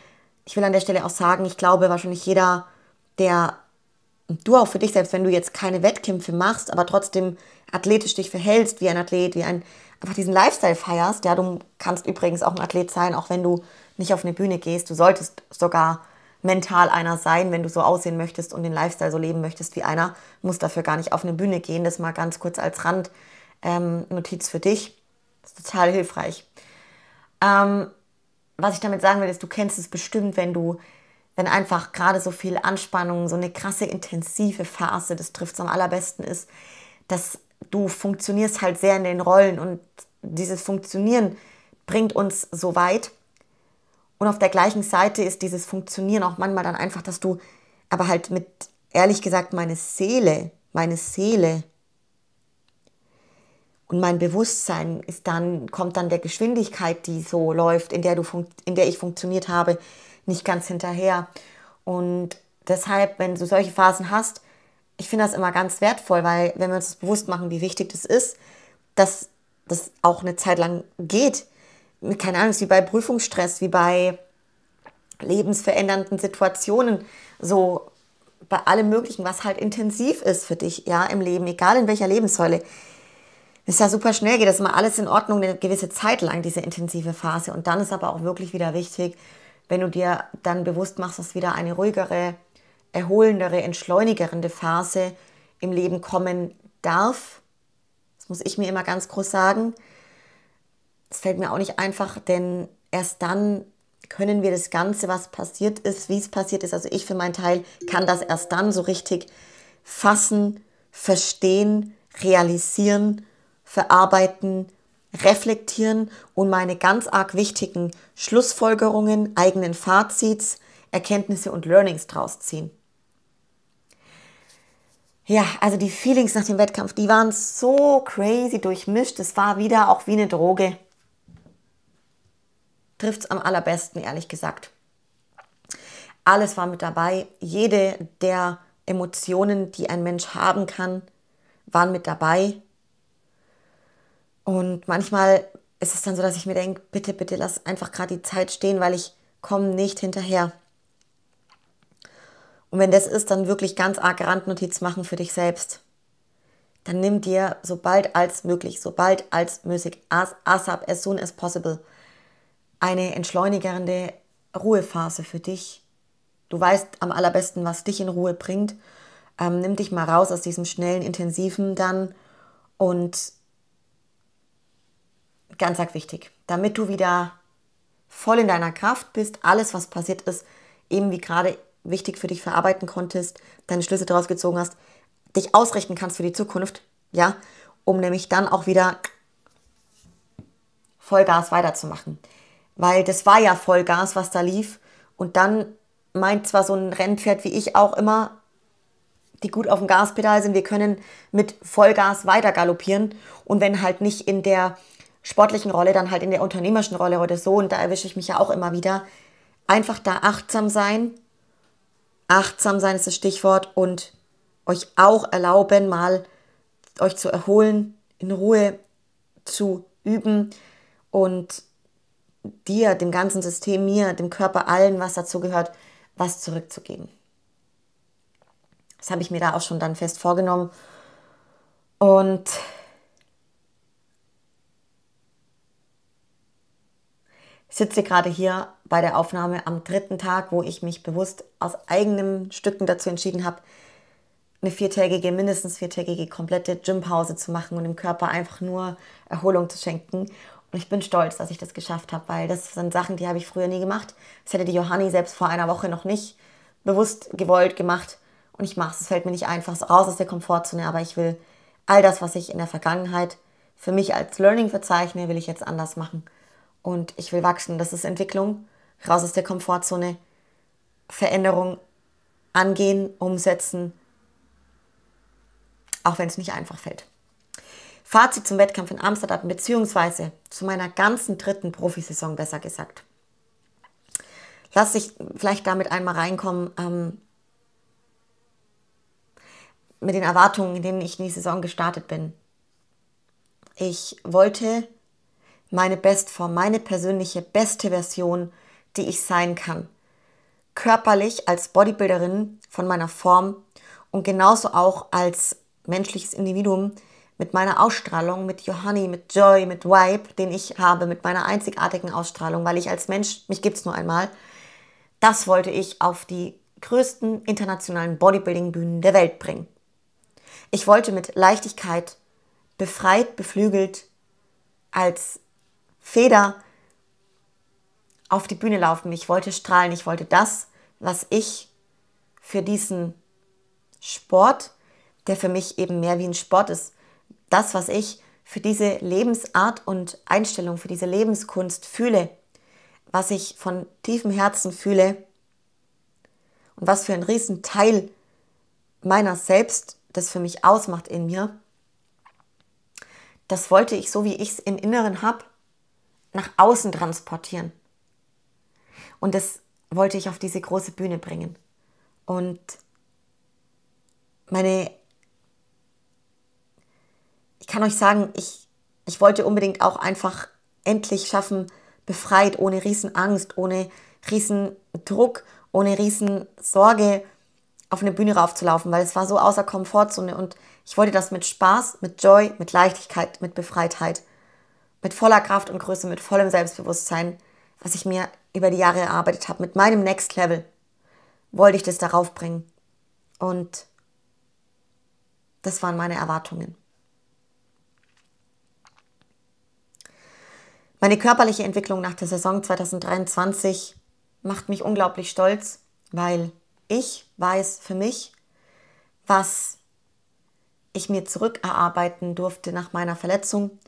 ich will an der Stelle auch sagen, ich glaube wahrscheinlich jeder, der du auch für dich, selbst wenn du jetzt keine Wettkämpfe machst, aber trotzdem athletisch dich verhältst, wie ein Athlet, wie ein, einfach diesen Lifestyle feierst. Ja, du kannst übrigens auch ein Athlet sein, auch wenn du nicht auf eine Bühne gehst. Du solltest sogar mental einer sein, wenn du so aussehen möchtest und den Lifestyle so leben möchtest wie einer, muss dafür gar nicht auf eine Bühne gehen. Das mal ganz kurz als Randnotiz ähm, für dich. Das ist total hilfreich. Ähm, was ich damit sagen will, ist, du kennst es bestimmt, wenn du, wenn einfach gerade so viel Anspannung, so eine krasse intensive Phase, das trifft es am allerbesten ist, dass du funktionierst halt sehr in den Rollen und dieses Funktionieren bringt uns so weit, und auf der gleichen Seite ist dieses Funktionieren auch manchmal dann einfach, dass du aber halt mit, ehrlich gesagt, meine Seele, meine Seele und mein Bewusstsein ist dann, kommt dann der Geschwindigkeit, die so läuft, in der, du in der ich funktioniert habe, nicht ganz hinterher. Und deshalb, wenn du solche Phasen hast, ich finde das immer ganz wertvoll, weil wenn wir uns das bewusst machen, wie wichtig das ist, dass das auch eine Zeit lang geht, keine Ahnung, ist wie bei Prüfungsstress, wie bei lebensverändernden Situationen, so bei allem Möglichen, was halt intensiv ist für dich, ja, im Leben, egal in welcher Lebenssäule. Ist ja super schnell, geht das immer alles in Ordnung, eine gewisse Zeit lang, diese intensive Phase. Und dann ist aber auch wirklich wieder wichtig, wenn du dir dann bewusst machst, dass wieder eine ruhigere, erholendere, entschleunigerende Phase im Leben kommen darf. Das muss ich mir immer ganz groß sagen es fällt mir auch nicht einfach, denn erst dann können wir das Ganze, was passiert ist, wie es passiert ist, also ich für meinen Teil kann das erst dann so richtig fassen, verstehen, realisieren, verarbeiten, reflektieren und meine ganz arg wichtigen Schlussfolgerungen, eigenen Fazits, Erkenntnisse und Learnings draus ziehen. Ja, also die Feelings nach dem Wettkampf, die waren so crazy durchmischt. Es war wieder auch wie eine Droge trifft es am allerbesten, ehrlich gesagt. Alles war mit dabei. Jede der Emotionen, die ein Mensch haben kann, waren mit dabei. Und manchmal ist es dann so, dass ich mir denke, bitte, bitte lass einfach gerade die Zeit stehen, weil ich komme nicht hinterher. Und wenn das ist, dann wirklich ganz arg Randnotiz machen für dich selbst. Dann nimm dir so bald als möglich, so bald als möglich, as, ASAP, as soon as possible, eine entschleunigernde Ruhephase für dich. Du weißt am allerbesten, was dich in Ruhe bringt. Ähm, nimm dich mal raus aus diesem schnellen, intensiven dann und ganz arg wichtig, damit du wieder voll in deiner Kraft bist, alles, was passiert ist, eben wie gerade wichtig für dich verarbeiten konntest, deine Schlüsse daraus gezogen hast, dich ausrichten kannst für die Zukunft, ja, um nämlich dann auch wieder Vollgas weiterzumachen weil das war ja Vollgas, was da lief. Und dann meint zwar so ein Rennpferd wie ich auch immer, die gut auf dem Gaspedal sind, wir können mit Vollgas weiter galoppieren. Und wenn halt nicht in der sportlichen Rolle, dann halt in der unternehmerischen Rolle oder so. Und da erwische ich mich ja auch immer wieder. Einfach da achtsam sein. Achtsam sein ist das Stichwort. Und euch auch erlauben, mal euch zu erholen, in Ruhe zu üben und dir, dem ganzen System, mir, dem Körper, allen, was dazu gehört, was zurückzugeben. Das habe ich mir da auch schon dann fest vorgenommen. Und sitze gerade hier bei der Aufnahme am dritten Tag, wo ich mich bewusst aus eigenen Stücken dazu entschieden habe, eine viertägige, mindestens viertägige komplette Gympause zu machen und dem Körper einfach nur Erholung zu schenken und ich bin stolz, dass ich das geschafft habe, weil das sind Sachen, die habe ich früher nie gemacht. Das hätte die Johanni selbst vor einer Woche noch nicht bewusst gewollt gemacht. Und ich mache es. Es fällt mir nicht einfach raus aus der Komfortzone, aber ich will all das, was ich in der Vergangenheit für mich als Learning verzeichne, will ich jetzt anders machen. Und ich will wachsen. Das ist Entwicklung. Raus aus der Komfortzone. Veränderung angehen, umsetzen. Auch wenn es nicht einfach fällt. Fazit zum Wettkampf in Amsterdam beziehungsweise zu meiner ganzen dritten Profisaison besser gesagt. Lass dich vielleicht damit einmal reinkommen ähm, mit den Erwartungen, in denen ich in die Saison gestartet bin. Ich wollte meine Bestform, meine persönliche beste Version, die ich sein kann. Körperlich als Bodybuilderin von meiner Form und genauso auch als menschliches Individuum mit meiner Ausstrahlung, mit Johanni, mit Joy, mit Vibe, den ich habe, mit meiner einzigartigen Ausstrahlung, weil ich als Mensch, mich gibt es nur einmal, das wollte ich auf die größten internationalen Bodybuilding-Bühnen der Welt bringen. Ich wollte mit Leichtigkeit, befreit, beflügelt, als Feder auf die Bühne laufen. Ich wollte strahlen, ich wollte das, was ich für diesen Sport, der für mich eben mehr wie ein Sport ist, das, was ich für diese Lebensart und Einstellung, für diese Lebenskunst fühle, was ich von tiefem Herzen fühle und was für ein Riesenteil meiner selbst das für mich ausmacht in mir, das wollte ich so, wie ich es im Inneren habe, nach außen transportieren. Und das wollte ich auf diese große Bühne bringen. Und meine kann euch sagen, ich, ich wollte unbedingt auch einfach endlich schaffen, befreit, ohne Riesenangst, ohne Riesendruck, ohne Riesensorge auf eine Bühne raufzulaufen, weil es war so außer Komfortzone und ich wollte das mit Spaß, mit Joy, mit Leichtigkeit, mit Befreitheit, mit voller Kraft und Größe, mit vollem Selbstbewusstsein, was ich mir über die Jahre erarbeitet habe, mit meinem Next Level, wollte ich das darauf bringen. Und das waren meine Erwartungen. Meine körperliche Entwicklung nach der Saison 2023 macht mich unglaublich stolz, weil ich weiß für mich, was ich mir zurückerarbeiten durfte nach meiner Verletzung.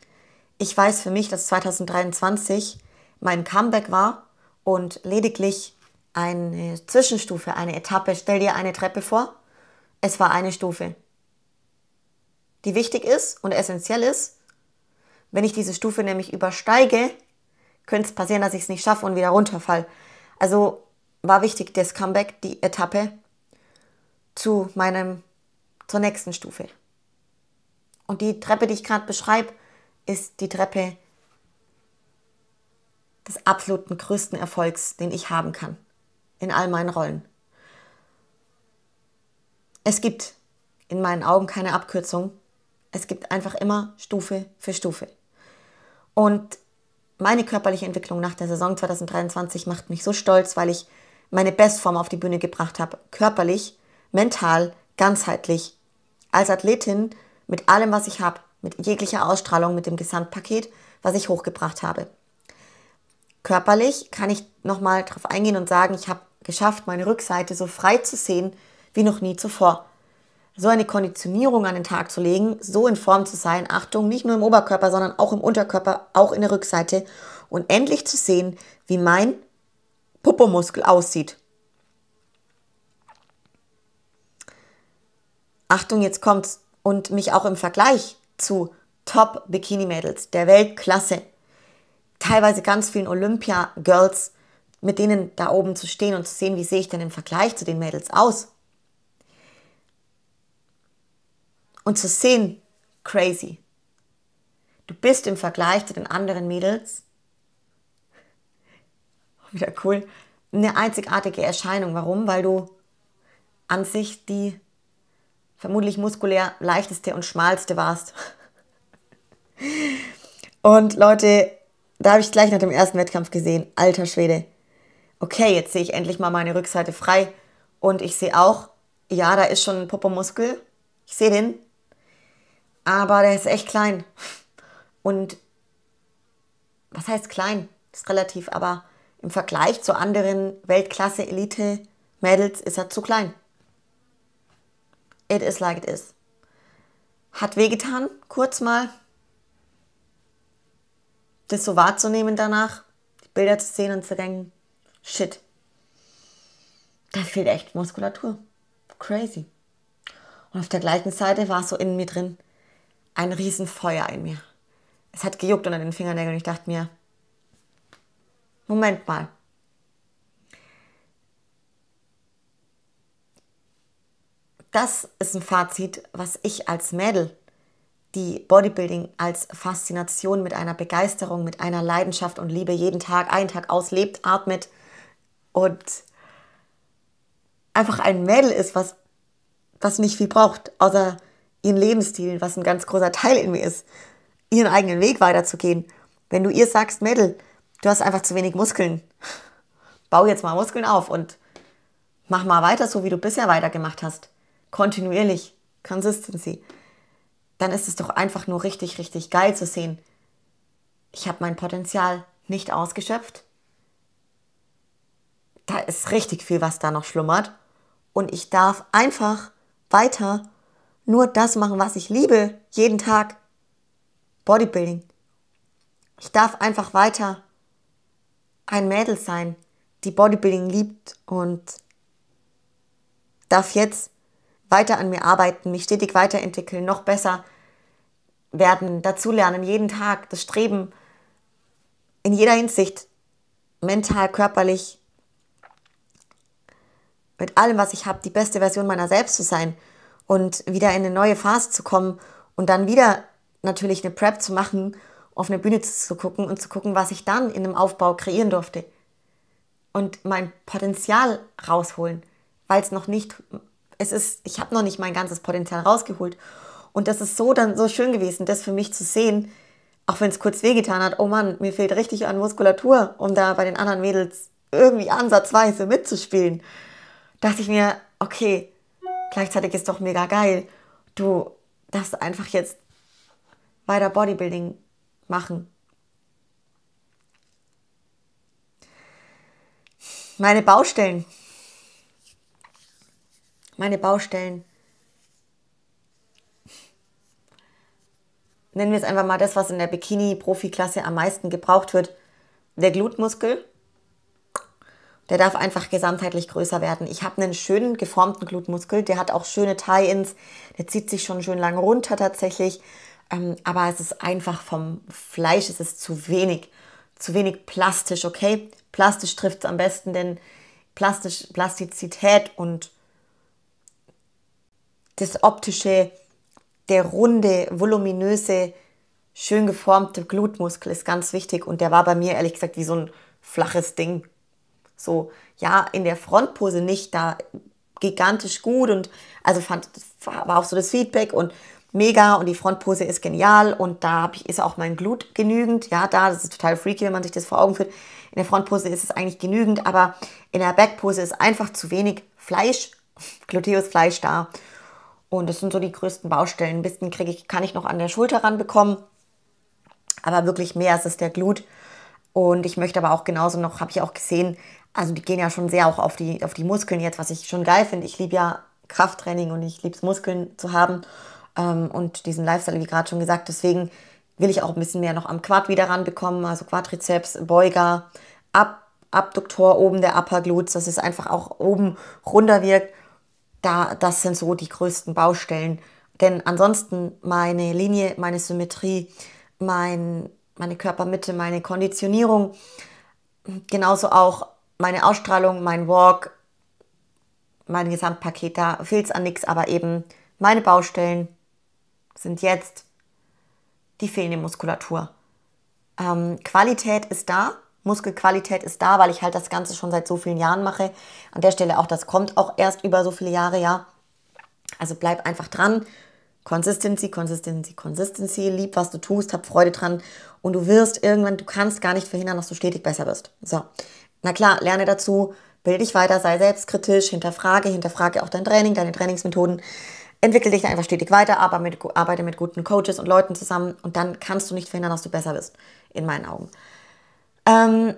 Ich weiß für mich, dass 2023 mein Comeback war und lediglich eine Zwischenstufe, eine Etappe. Stell dir eine Treppe vor. Es war eine Stufe, die wichtig ist und essentiell ist, wenn ich diese Stufe nämlich übersteige, könnte es passieren, dass ich es nicht schaffe und wieder runterfall. Also war wichtig, das Comeback, die Etappe zu meinem, zur nächsten Stufe. Und die Treppe, die ich gerade beschreibe, ist die Treppe des absoluten größten Erfolgs, den ich haben kann in all meinen Rollen. Es gibt in meinen Augen keine Abkürzung. Es gibt einfach immer Stufe für Stufe. Und meine körperliche Entwicklung nach der Saison 2023 macht mich so stolz, weil ich meine Bestform auf die Bühne gebracht habe. Körperlich, mental, ganzheitlich. Als Athletin mit allem, was ich habe, mit jeglicher Ausstrahlung, mit dem Gesamtpaket, was ich hochgebracht habe. Körperlich kann ich nochmal darauf eingehen und sagen, ich habe geschafft, meine Rückseite so frei zu sehen wie noch nie zuvor so eine Konditionierung an den Tag zu legen, so in Form zu sein, Achtung, nicht nur im Oberkörper, sondern auch im Unterkörper, auch in der Rückseite und endlich zu sehen, wie mein Popomuskel aussieht. Achtung, jetzt kommt's und mich auch im Vergleich zu Top Bikini Mädels der Weltklasse, teilweise ganz vielen Olympia Girls, mit denen da oben zu stehen und zu sehen, wie sehe ich denn im Vergleich zu den Mädels aus? und zu sehen, crazy. Du bist im Vergleich zu den anderen Mädels, wieder cool, eine einzigartige Erscheinung. Warum? Weil du an sich die vermutlich muskulär leichteste und schmalste warst. Und Leute, da habe ich gleich nach dem ersten Wettkampf gesehen, alter Schwede. Okay, jetzt sehe ich endlich mal meine Rückseite frei und ich sehe auch, ja, da ist schon ein Popomuskel. Ich sehe den, aber der ist echt klein. Und was heißt klein? Ist relativ, aber im Vergleich zu anderen Weltklasse-Elite-Mädels ist er zu klein. It is like it is. Hat wehgetan, kurz mal, das so wahrzunehmen danach, die Bilder zu sehen und zu denken, shit, da fehlt echt Muskulatur. Crazy. Und auf der gleichen Seite war es so in mir drin, ein Riesenfeuer in mir. Es hat gejuckt unter den Fingernägeln und ich dachte mir, Moment mal. Das ist ein Fazit, was ich als Mädel, die Bodybuilding als Faszination mit einer Begeisterung, mit einer Leidenschaft und Liebe jeden Tag, einen Tag auslebt, atmet und einfach ein Mädel ist, was, was nicht viel braucht, außer ihren Lebensstil, was ein ganz großer Teil in mir ist, ihren eigenen Weg weiterzugehen. Wenn du ihr sagst, Mädel, du hast einfach zu wenig Muskeln, bau jetzt mal Muskeln auf und mach mal weiter, so wie du bisher weitergemacht hast. Kontinuierlich, Consistency. Dann ist es doch einfach nur richtig, richtig geil zu sehen. Ich habe mein Potenzial nicht ausgeschöpft. Da ist richtig viel, was da noch schlummert. Und ich darf einfach weiter nur das machen, was ich liebe, jeden Tag. Bodybuilding. Ich darf einfach weiter ein Mädel sein, die Bodybuilding liebt und darf jetzt weiter an mir arbeiten, mich stetig weiterentwickeln, noch besser werden, dazulernen, jeden Tag, das Streben in jeder Hinsicht, mental, körperlich, mit allem, was ich habe, die beste Version meiner selbst zu sein und wieder in eine neue Phase zu kommen und dann wieder natürlich eine Prep zu machen, auf eine Bühne zu gucken und zu gucken, was ich dann in einem Aufbau kreieren durfte. Und mein Potenzial rausholen, weil es noch nicht, es ist, ich habe noch nicht mein ganzes Potenzial rausgeholt. Und das ist so dann so schön gewesen, das für mich zu sehen, auch wenn es kurz wehgetan hat, oh Mann, mir fehlt richtig an Muskulatur, um da bei den anderen Mädels irgendwie ansatzweise mitzuspielen, dachte ich mir, okay, gleichzeitig ist doch mega geil. Du darfst einfach jetzt weiter Bodybuilding machen. Meine Baustellen. Meine Baustellen. Nennen wir es einfach mal das, was in der Bikini-Profi-Klasse am meisten gebraucht wird. Der Glutmuskel, der darf einfach gesamtheitlich größer werden. Ich habe einen schönen geformten Glutmuskel, der hat auch schöne Tie-ins, der zieht sich schon schön lang runter tatsächlich. Ähm, aber es ist einfach vom Fleisch, es ist zu wenig, zu wenig plastisch, okay? Plastisch trifft es am besten, denn plastisch, Plastizität und das optische, der runde, voluminöse, schön geformte Glutmuskel ist ganz wichtig und der war bei mir ehrlich gesagt wie so ein flaches Ding. So, ja, in der Frontpose nicht da gigantisch gut und also fand, war auch so das Feedback und mega und die Frontpose ist genial und da ich, ist auch mein Glut genügend. Ja, da, das ist total freaky, wenn man sich das vor Augen führt. In der Frontpose ist es eigentlich genügend, aber in der Backpose ist einfach zu wenig Fleisch, Gluteusfleisch da. Und das sind so die größten Baustellen. Ein bisschen kriege ich, kann ich noch an der Schulter ranbekommen, aber wirklich mehr ist es der Glut. Und ich möchte aber auch genauso noch, habe ich auch gesehen, also die gehen ja schon sehr auch auf die, auf die Muskeln jetzt, was ich schon geil finde. Ich liebe ja Krafttraining und ich liebe es, Muskeln zu haben ähm, und diesen Lifestyle, wie gerade schon gesagt. Deswegen will ich auch ein bisschen mehr noch am Quad wieder ranbekommen, also Quadrizeps, Beuger, Ab Abduktor oben, der Upper Glutes, dass es einfach auch oben runter wirkt. Da, das sind so die größten Baustellen. Denn ansonsten meine Linie, meine Symmetrie, mein, meine Körpermitte, meine Konditionierung, genauso auch meine Ausstrahlung, mein Walk, mein Gesamtpaket, da fehlt es an nichts, aber eben meine Baustellen sind jetzt die fehlende Muskulatur. Ähm, Qualität ist da, Muskelqualität ist da, weil ich halt das Ganze schon seit so vielen Jahren mache. An der Stelle auch, das kommt auch erst über so viele Jahre, ja. Also bleib einfach dran. Consistency, Consistency, Consistency. Lieb, was du tust, hab Freude dran. Und du wirst irgendwann, du kannst gar nicht verhindern, dass du stetig besser wirst. So. Na klar, lerne dazu, bilde dich weiter, sei selbstkritisch, hinterfrage, hinterfrage auch dein Training, deine Trainingsmethoden, entwickel dich einfach stetig weiter, arbeite mit, arbeite mit guten Coaches und Leuten zusammen und dann kannst du nicht verhindern, dass du besser bist, in meinen Augen. Ähm,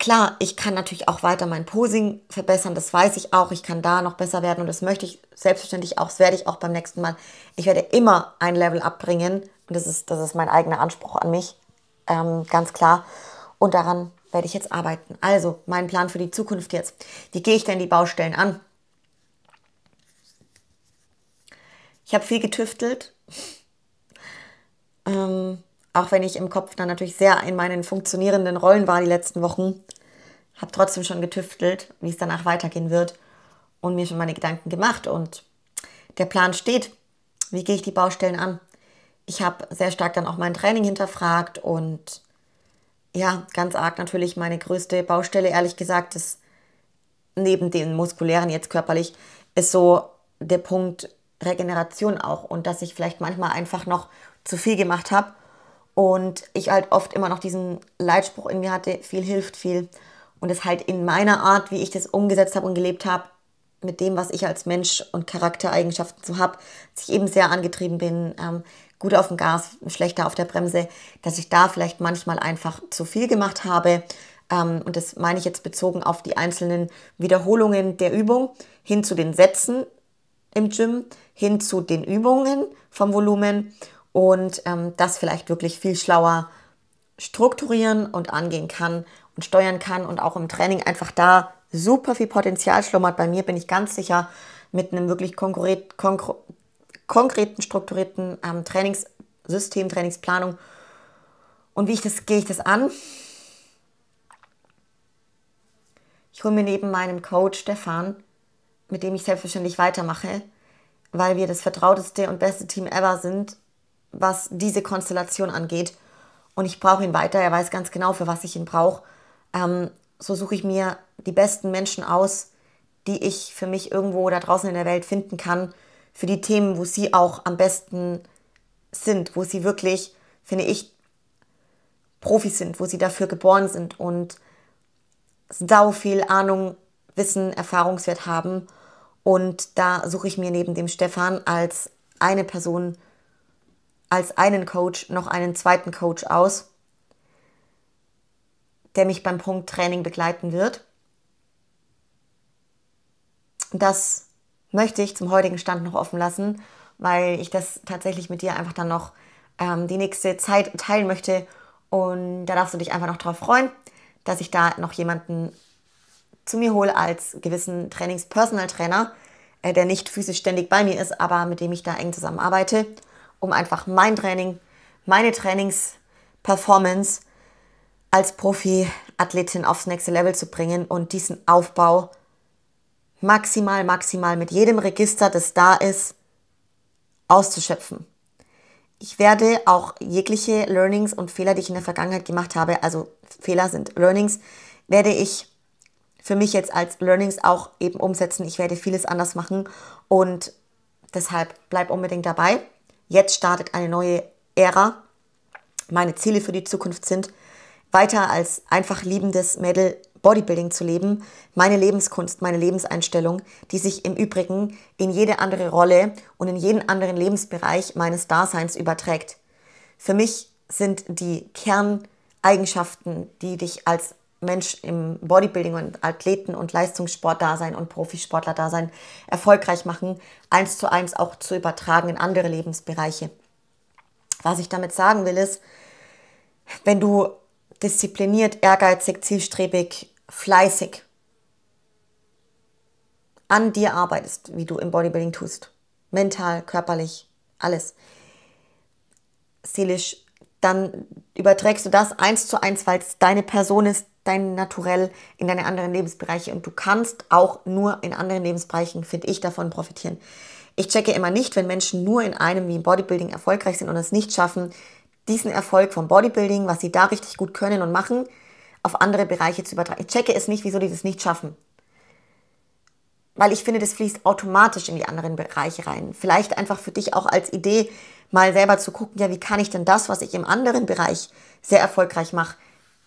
klar, ich kann natürlich auch weiter mein Posing verbessern, das weiß ich auch, ich kann da noch besser werden und das möchte ich selbstverständlich auch, das werde ich auch beim nächsten Mal. Ich werde immer ein Level abbringen und das ist, das ist mein eigener Anspruch an mich, ähm, ganz klar. Und daran werde ich jetzt arbeiten. Also, mein Plan für die Zukunft jetzt. Wie gehe ich denn die Baustellen an? Ich habe viel getüftelt. Ähm, auch wenn ich im Kopf dann natürlich sehr in meinen funktionierenden Rollen war die letzten Wochen, habe trotzdem schon getüftelt, wie es danach weitergehen wird und mir schon meine Gedanken gemacht. Und der Plan steht. Wie gehe ich die Baustellen an? Ich habe sehr stark dann auch mein Training hinterfragt und ja, ganz arg natürlich meine größte Baustelle, ehrlich gesagt, ist neben den muskulären jetzt körperlich, ist so der Punkt Regeneration auch und dass ich vielleicht manchmal einfach noch zu viel gemacht habe und ich halt oft immer noch diesen Leitspruch in mir hatte, viel hilft viel und es halt in meiner Art, wie ich das umgesetzt habe und gelebt habe, mit dem, was ich als Mensch und Charaktereigenschaften so habe, dass ich eben sehr angetrieben bin, ähm, gut auf dem Gas, schlechter auf der Bremse, dass ich da vielleicht manchmal einfach zu viel gemacht habe. Ähm, und das meine ich jetzt bezogen auf die einzelnen Wiederholungen der Übung hin zu den Sätzen im Gym, hin zu den Übungen vom Volumen und ähm, das vielleicht wirklich viel schlauer strukturieren und angehen kann und steuern kann und auch im Training einfach da super viel Potenzial schlummert. Bei mir bin ich ganz sicher mit einem wirklich konkret, konkret konkreten, strukturierten ähm, Trainingssystem, Trainingsplanung. Und wie ich das, gehe ich das an? Ich hole mir neben meinem Coach Stefan, mit dem ich selbstverständlich weitermache, weil wir das vertrauteste und beste Team ever sind, was diese Konstellation angeht. Und ich brauche ihn weiter, er weiß ganz genau, für was ich ihn brauche. Ähm, so suche ich mir die besten Menschen aus, die ich für mich irgendwo da draußen in der Welt finden kann, für die Themen, wo sie auch am besten sind, wo sie wirklich, finde ich, Profis sind, wo sie dafür geboren sind und sau viel Ahnung, Wissen, Erfahrungswert haben. Und da suche ich mir neben dem Stefan als eine Person, als einen Coach noch einen zweiten Coach aus, der mich beim Punkt Training begleiten wird. Das möchte ich zum heutigen Stand noch offen lassen, weil ich das tatsächlich mit dir einfach dann noch ähm, die nächste Zeit teilen möchte. Und da darfst du dich einfach noch darauf freuen, dass ich da noch jemanden zu mir hole als gewissen Trainings-Personal-Trainer, äh, der nicht physisch ständig bei mir ist, aber mit dem ich da eng zusammenarbeite, um einfach mein Training, meine Trainings-Performance als Profi-Athletin aufs nächste Level zu bringen und diesen Aufbau zu maximal, maximal mit jedem Register, das da ist, auszuschöpfen. Ich werde auch jegliche Learnings und Fehler, die ich in der Vergangenheit gemacht habe, also Fehler sind Learnings, werde ich für mich jetzt als Learnings auch eben umsetzen. Ich werde vieles anders machen und deshalb bleib unbedingt dabei. Jetzt startet eine neue Ära. Meine Ziele für die Zukunft sind, weiter als einfach liebendes Mädel Bodybuilding zu leben, meine Lebenskunst, meine Lebenseinstellung, die sich im Übrigen in jede andere Rolle und in jeden anderen Lebensbereich meines Daseins überträgt. Für mich sind die Kerneigenschaften, die dich als Mensch im Bodybuilding und Athleten- und Leistungssportdasein und Profisportlerdasein erfolgreich machen, eins zu eins auch zu übertragen in andere Lebensbereiche. Was ich damit sagen will, ist, wenn du diszipliniert, ehrgeizig, zielstrebig, fleißig an dir arbeitest, wie du im Bodybuilding tust, mental, körperlich, alles, seelisch, dann überträgst du das eins zu eins, weil es deine Person ist, dein Naturell in deine anderen Lebensbereiche und du kannst auch nur in anderen Lebensbereichen, finde ich, davon profitieren. Ich checke immer nicht, wenn Menschen nur in einem wie im Bodybuilding erfolgreich sind und es nicht schaffen, diesen Erfolg vom Bodybuilding, was sie da richtig gut können und machen, auf andere Bereiche zu übertragen. Ich checke es nicht, wieso die das nicht schaffen. Weil ich finde, das fließt automatisch in die anderen Bereiche rein. Vielleicht einfach für dich auch als Idee, mal selber zu gucken, ja, wie kann ich denn das, was ich im anderen Bereich sehr erfolgreich mache,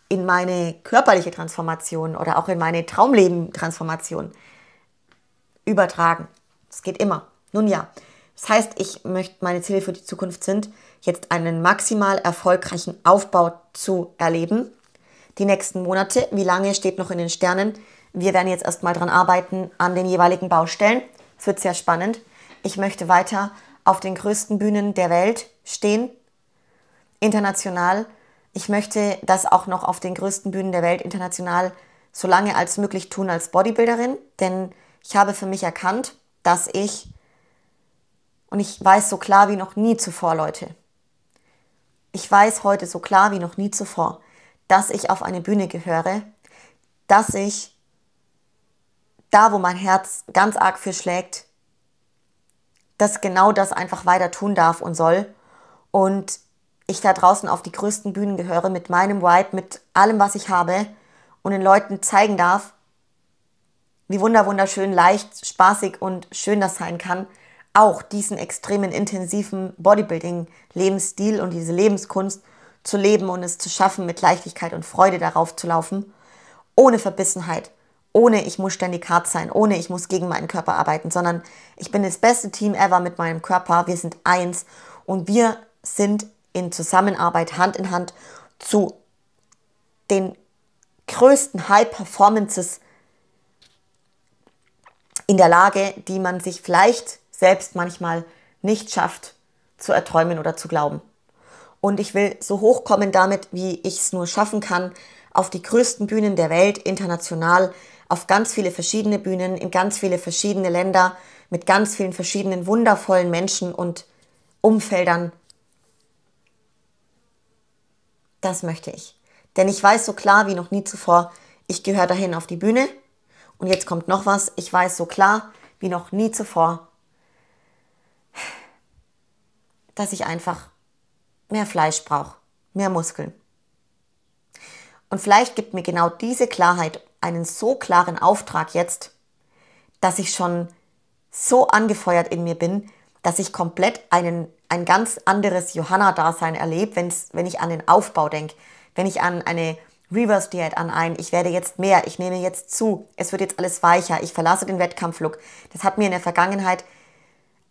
in meine körperliche Transformation oder auch in meine Traumleben-Transformation übertragen. Das geht immer. Nun ja, das heißt, ich möchte, meine Ziele für die Zukunft sind, jetzt einen maximal erfolgreichen Aufbau zu erleben. Die nächsten Monate, wie lange steht noch in den Sternen? Wir werden jetzt erstmal dran arbeiten an den jeweiligen Baustellen. Es wird sehr spannend. Ich möchte weiter auf den größten Bühnen der Welt stehen, international. Ich möchte das auch noch auf den größten Bühnen der Welt international so lange als möglich tun als Bodybuilderin, denn ich habe für mich erkannt, dass ich, und ich weiß so klar wie noch nie zuvor, Leute, ich weiß heute so klar wie noch nie zuvor, dass ich auf eine Bühne gehöre, dass ich da, wo mein Herz ganz arg für schlägt, dass genau das einfach weiter tun darf und soll. Und ich da draußen auf die größten Bühnen gehöre mit meinem Vibe, mit allem, was ich habe und den Leuten zeigen darf, wie wunderschön, leicht, spaßig und schön das sein kann, auch diesen extremen intensiven Bodybuilding-Lebensstil und diese Lebenskunst zu leben und es zu schaffen, mit Leichtigkeit und Freude darauf zu laufen, ohne Verbissenheit, ohne ich muss ständig hart sein, ohne ich muss gegen meinen Körper arbeiten, sondern ich bin das beste Team ever mit meinem Körper, wir sind eins und wir sind in Zusammenarbeit Hand in Hand zu den größten High Performances in der Lage, die man sich vielleicht selbst manchmal nicht schafft zu erträumen oder zu glauben. Und ich will so hochkommen damit, wie ich es nur schaffen kann, auf die größten Bühnen der Welt, international, auf ganz viele verschiedene Bühnen, in ganz viele verschiedene Länder, mit ganz vielen verschiedenen wundervollen Menschen und Umfeldern. Das möchte ich. Denn ich weiß so klar wie noch nie zuvor, ich gehöre dahin auf die Bühne. Und jetzt kommt noch was. Ich weiß so klar wie noch nie zuvor, dass ich einfach mehr Fleisch brauche, mehr Muskeln. Und vielleicht gibt mir genau diese Klarheit einen so klaren Auftrag jetzt, dass ich schon so angefeuert in mir bin, dass ich komplett einen, ein ganz anderes Johanna-Dasein erlebe, wenn ich an den Aufbau denke, wenn ich an eine Reverse Diet an ein, ich werde jetzt mehr, ich nehme jetzt zu, es wird jetzt alles weicher, ich verlasse den Wettkampflook. Das hat mir in der Vergangenheit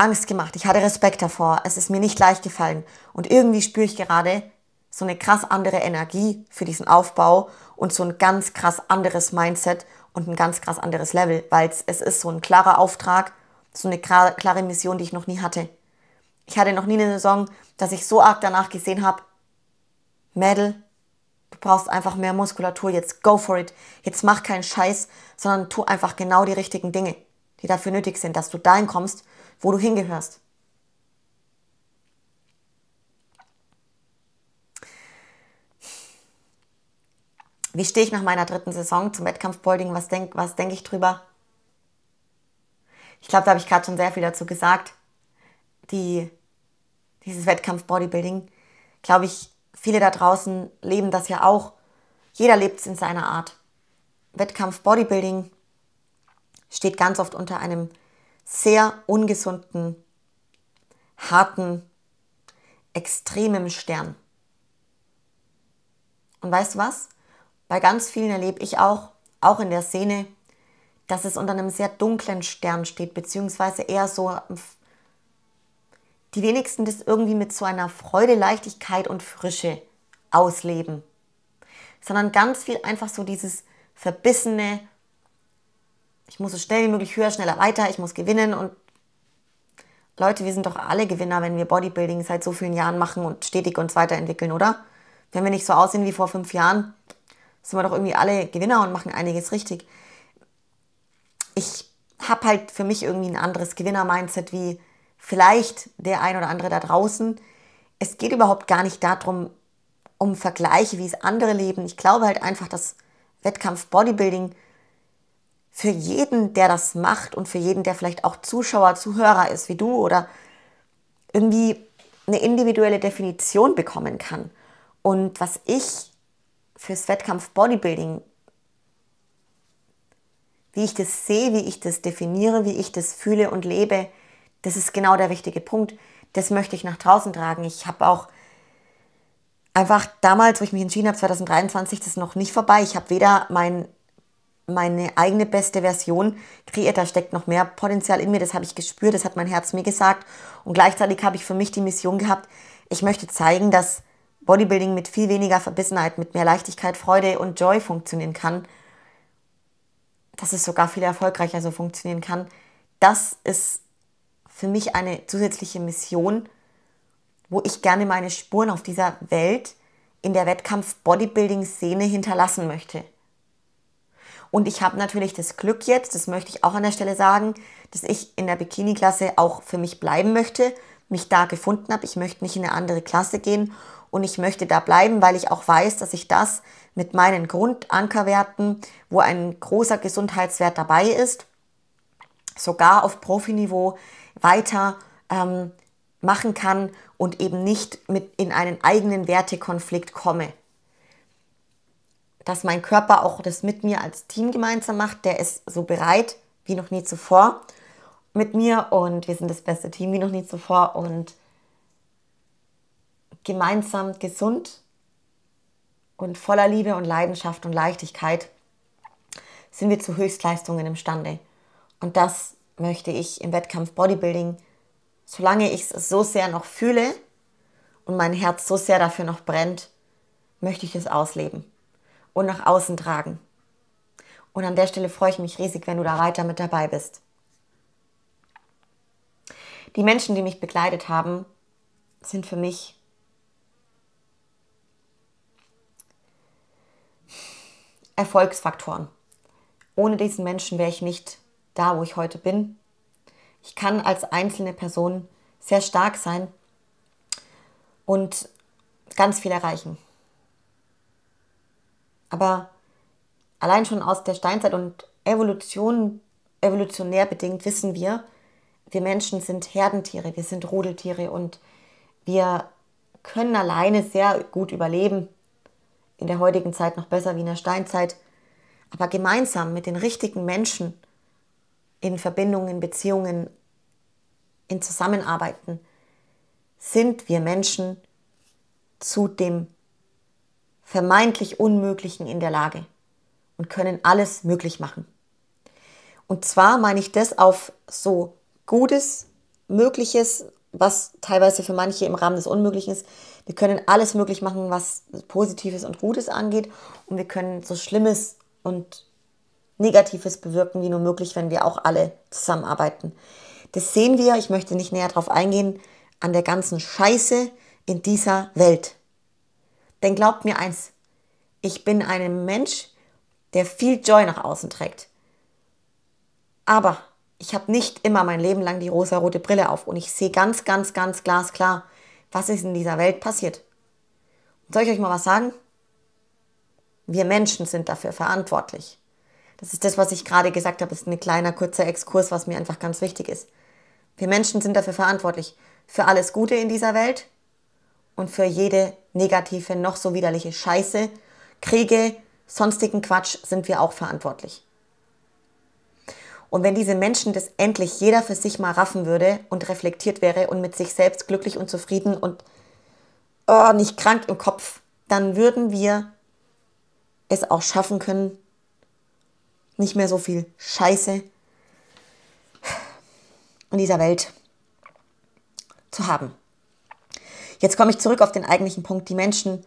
Angst gemacht. Ich hatte Respekt davor. Es ist mir nicht leicht gefallen. Und irgendwie spüre ich gerade so eine krass andere Energie für diesen Aufbau und so ein ganz krass anderes Mindset und ein ganz krass anderes Level, weil es ist so ein klarer Auftrag, so eine klare Mission, die ich noch nie hatte. Ich hatte noch nie eine Saison, dass ich so arg danach gesehen habe, Mädel, du brauchst einfach mehr Muskulatur, jetzt go for it. Jetzt mach keinen Scheiß, sondern tu einfach genau die richtigen Dinge, die dafür nötig sind, dass du dahin kommst, wo du hingehörst. Wie stehe ich nach meiner dritten Saison zum Wettkampfboulding? Was denke was denk ich drüber? Ich glaube, da habe ich gerade schon sehr viel dazu gesagt. Die, dieses Wettkampf-Bodybuilding, glaube ich, viele da draußen leben das ja auch. Jeder lebt es in seiner Art. Wettkampf-Bodybuilding steht ganz oft unter einem sehr ungesunden, harten, extremem Stern. Und weißt du was? Bei ganz vielen erlebe ich auch, auch in der Szene, dass es unter einem sehr dunklen Stern steht, beziehungsweise eher so, die wenigsten das irgendwie mit so einer Freude, Leichtigkeit und Frische ausleben, sondern ganz viel einfach so dieses verbissene, ich muss so schnell wie möglich höher, schneller weiter, ich muss gewinnen und Leute, wir sind doch alle Gewinner, wenn wir Bodybuilding seit so vielen Jahren machen und stetig uns weiterentwickeln, oder? Wenn wir nicht so aussehen wie vor fünf Jahren, sind wir doch irgendwie alle Gewinner und machen einiges richtig. Ich habe halt für mich irgendwie ein anderes Gewinner-Mindset wie vielleicht der ein oder andere da draußen. Es geht überhaupt gar nicht darum, um Vergleiche, wie es andere leben. Ich glaube halt einfach, dass Wettkampf-Bodybuilding für jeden, der das macht und für jeden, der vielleicht auch Zuschauer, Zuhörer ist wie du oder irgendwie eine individuelle Definition bekommen kann. Und was ich fürs Wettkampf Bodybuilding, wie ich das sehe, wie ich das definiere, wie ich das fühle und lebe, das ist genau der wichtige Punkt. Das möchte ich nach draußen tragen. Ich habe auch einfach damals, wo ich mich entschieden habe, 2023, das ist noch nicht vorbei. Ich habe weder mein meine eigene beste Version kreiert. Da steckt noch mehr Potenzial in mir, das habe ich gespürt, das hat mein Herz mir gesagt. Und gleichzeitig habe ich für mich die Mission gehabt, ich möchte zeigen, dass Bodybuilding mit viel weniger Verbissenheit, mit mehr Leichtigkeit, Freude und Joy funktionieren kann. Dass es sogar viel erfolgreicher so funktionieren kann. Das ist für mich eine zusätzliche Mission, wo ich gerne meine Spuren auf dieser Welt in der Wettkampf-Bodybuilding-Szene hinterlassen möchte. Und ich habe natürlich das Glück jetzt, das möchte ich auch an der Stelle sagen, dass ich in der Bikini-Klasse auch für mich bleiben möchte, mich da gefunden habe. Ich möchte nicht in eine andere Klasse gehen und ich möchte da bleiben, weil ich auch weiß, dass ich das mit meinen Grundankerwerten, wo ein großer Gesundheitswert dabei ist, sogar auf Profiniveau weiter ähm, machen kann und eben nicht mit in einen eigenen Wertekonflikt komme dass mein Körper auch das mit mir als Team gemeinsam macht. Der ist so bereit wie noch nie zuvor mit mir und wir sind das beste Team wie noch nie zuvor und gemeinsam gesund und voller Liebe und Leidenschaft und Leichtigkeit sind wir zu Höchstleistungen imstande. Und das möchte ich im Wettkampf Bodybuilding, solange ich es so sehr noch fühle und mein Herz so sehr dafür noch brennt, möchte ich es ausleben und nach außen tragen. Und an der Stelle freue ich mich riesig, wenn du da weiter mit dabei bist. Die Menschen, die mich begleitet haben, sind für mich Erfolgsfaktoren. Ohne diesen Menschen wäre ich nicht da, wo ich heute bin. Ich kann als einzelne Person sehr stark sein und ganz viel erreichen. Aber allein schon aus der Steinzeit und Evolution, evolutionär bedingt wissen wir, wir Menschen sind Herdentiere, wir sind Rudeltiere und wir können alleine sehr gut überleben. In der heutigen Zeit noch besser wie in der Steinzeit. Aber gemeinsam mit den richtigen Menschen in Verbindungen, in Beziehungen, in Zusammenarbeiten sind wir Menschen zu dem vermeintlich Unmöglichen in der Lage und können alles möglich machen. Und zwar meine ich das auf so Gutes, Mögliches, was teilweise für manche im Rahmen des Unmöglichen ist. Wir können alles möglich machen, was Positives und Gutes angeht. Und wir können so Schlimmes und Negatives bewirken, wie nur möglich, wenn wir auch alle zusammenarbeiten. Das sehen wir, ich möchte nicht näher darauf eingehen, an der ganzen Scheiße in dieser Welt. Denn glaubt mir eins, ich bin ein Mensch, der viel Joy nach außen trägt. Aber ich habe nicht immer mein Leben lang die rosarote Brille auf und ich sehe ganz, ganz, ganz glasklar, was ist in dieser Welt passiert. Und soll ich euch mal was sagen? Wir Menschen sind dafür verantwortlich. Das ist das, was ich gerade gesagt habe. Das ist ein kleiner, kurzer Exkurs, was mir einfach ganz wichtig ist. Wir Menschen sind dafür verantwortlich. Für alles Gute in dieser Welt und für jede negative, noch so widerliche Scheiße, Kriege, sonstigen Quatsch sind wir auch verantwortlich. Und wenn diese Menschen das endlich jeder für sich mal raffen würde und reflektiert wäre und mit sich selbst glücklich und zufrieden und oh, nicht krank im Kopf, dann würden wir es auch schaffen können, nicht mehr so viel Scheiße in dieser Welt zu haben. Jetzt komme ich zurück auf den eigentlichen Punkt. Die Menschen,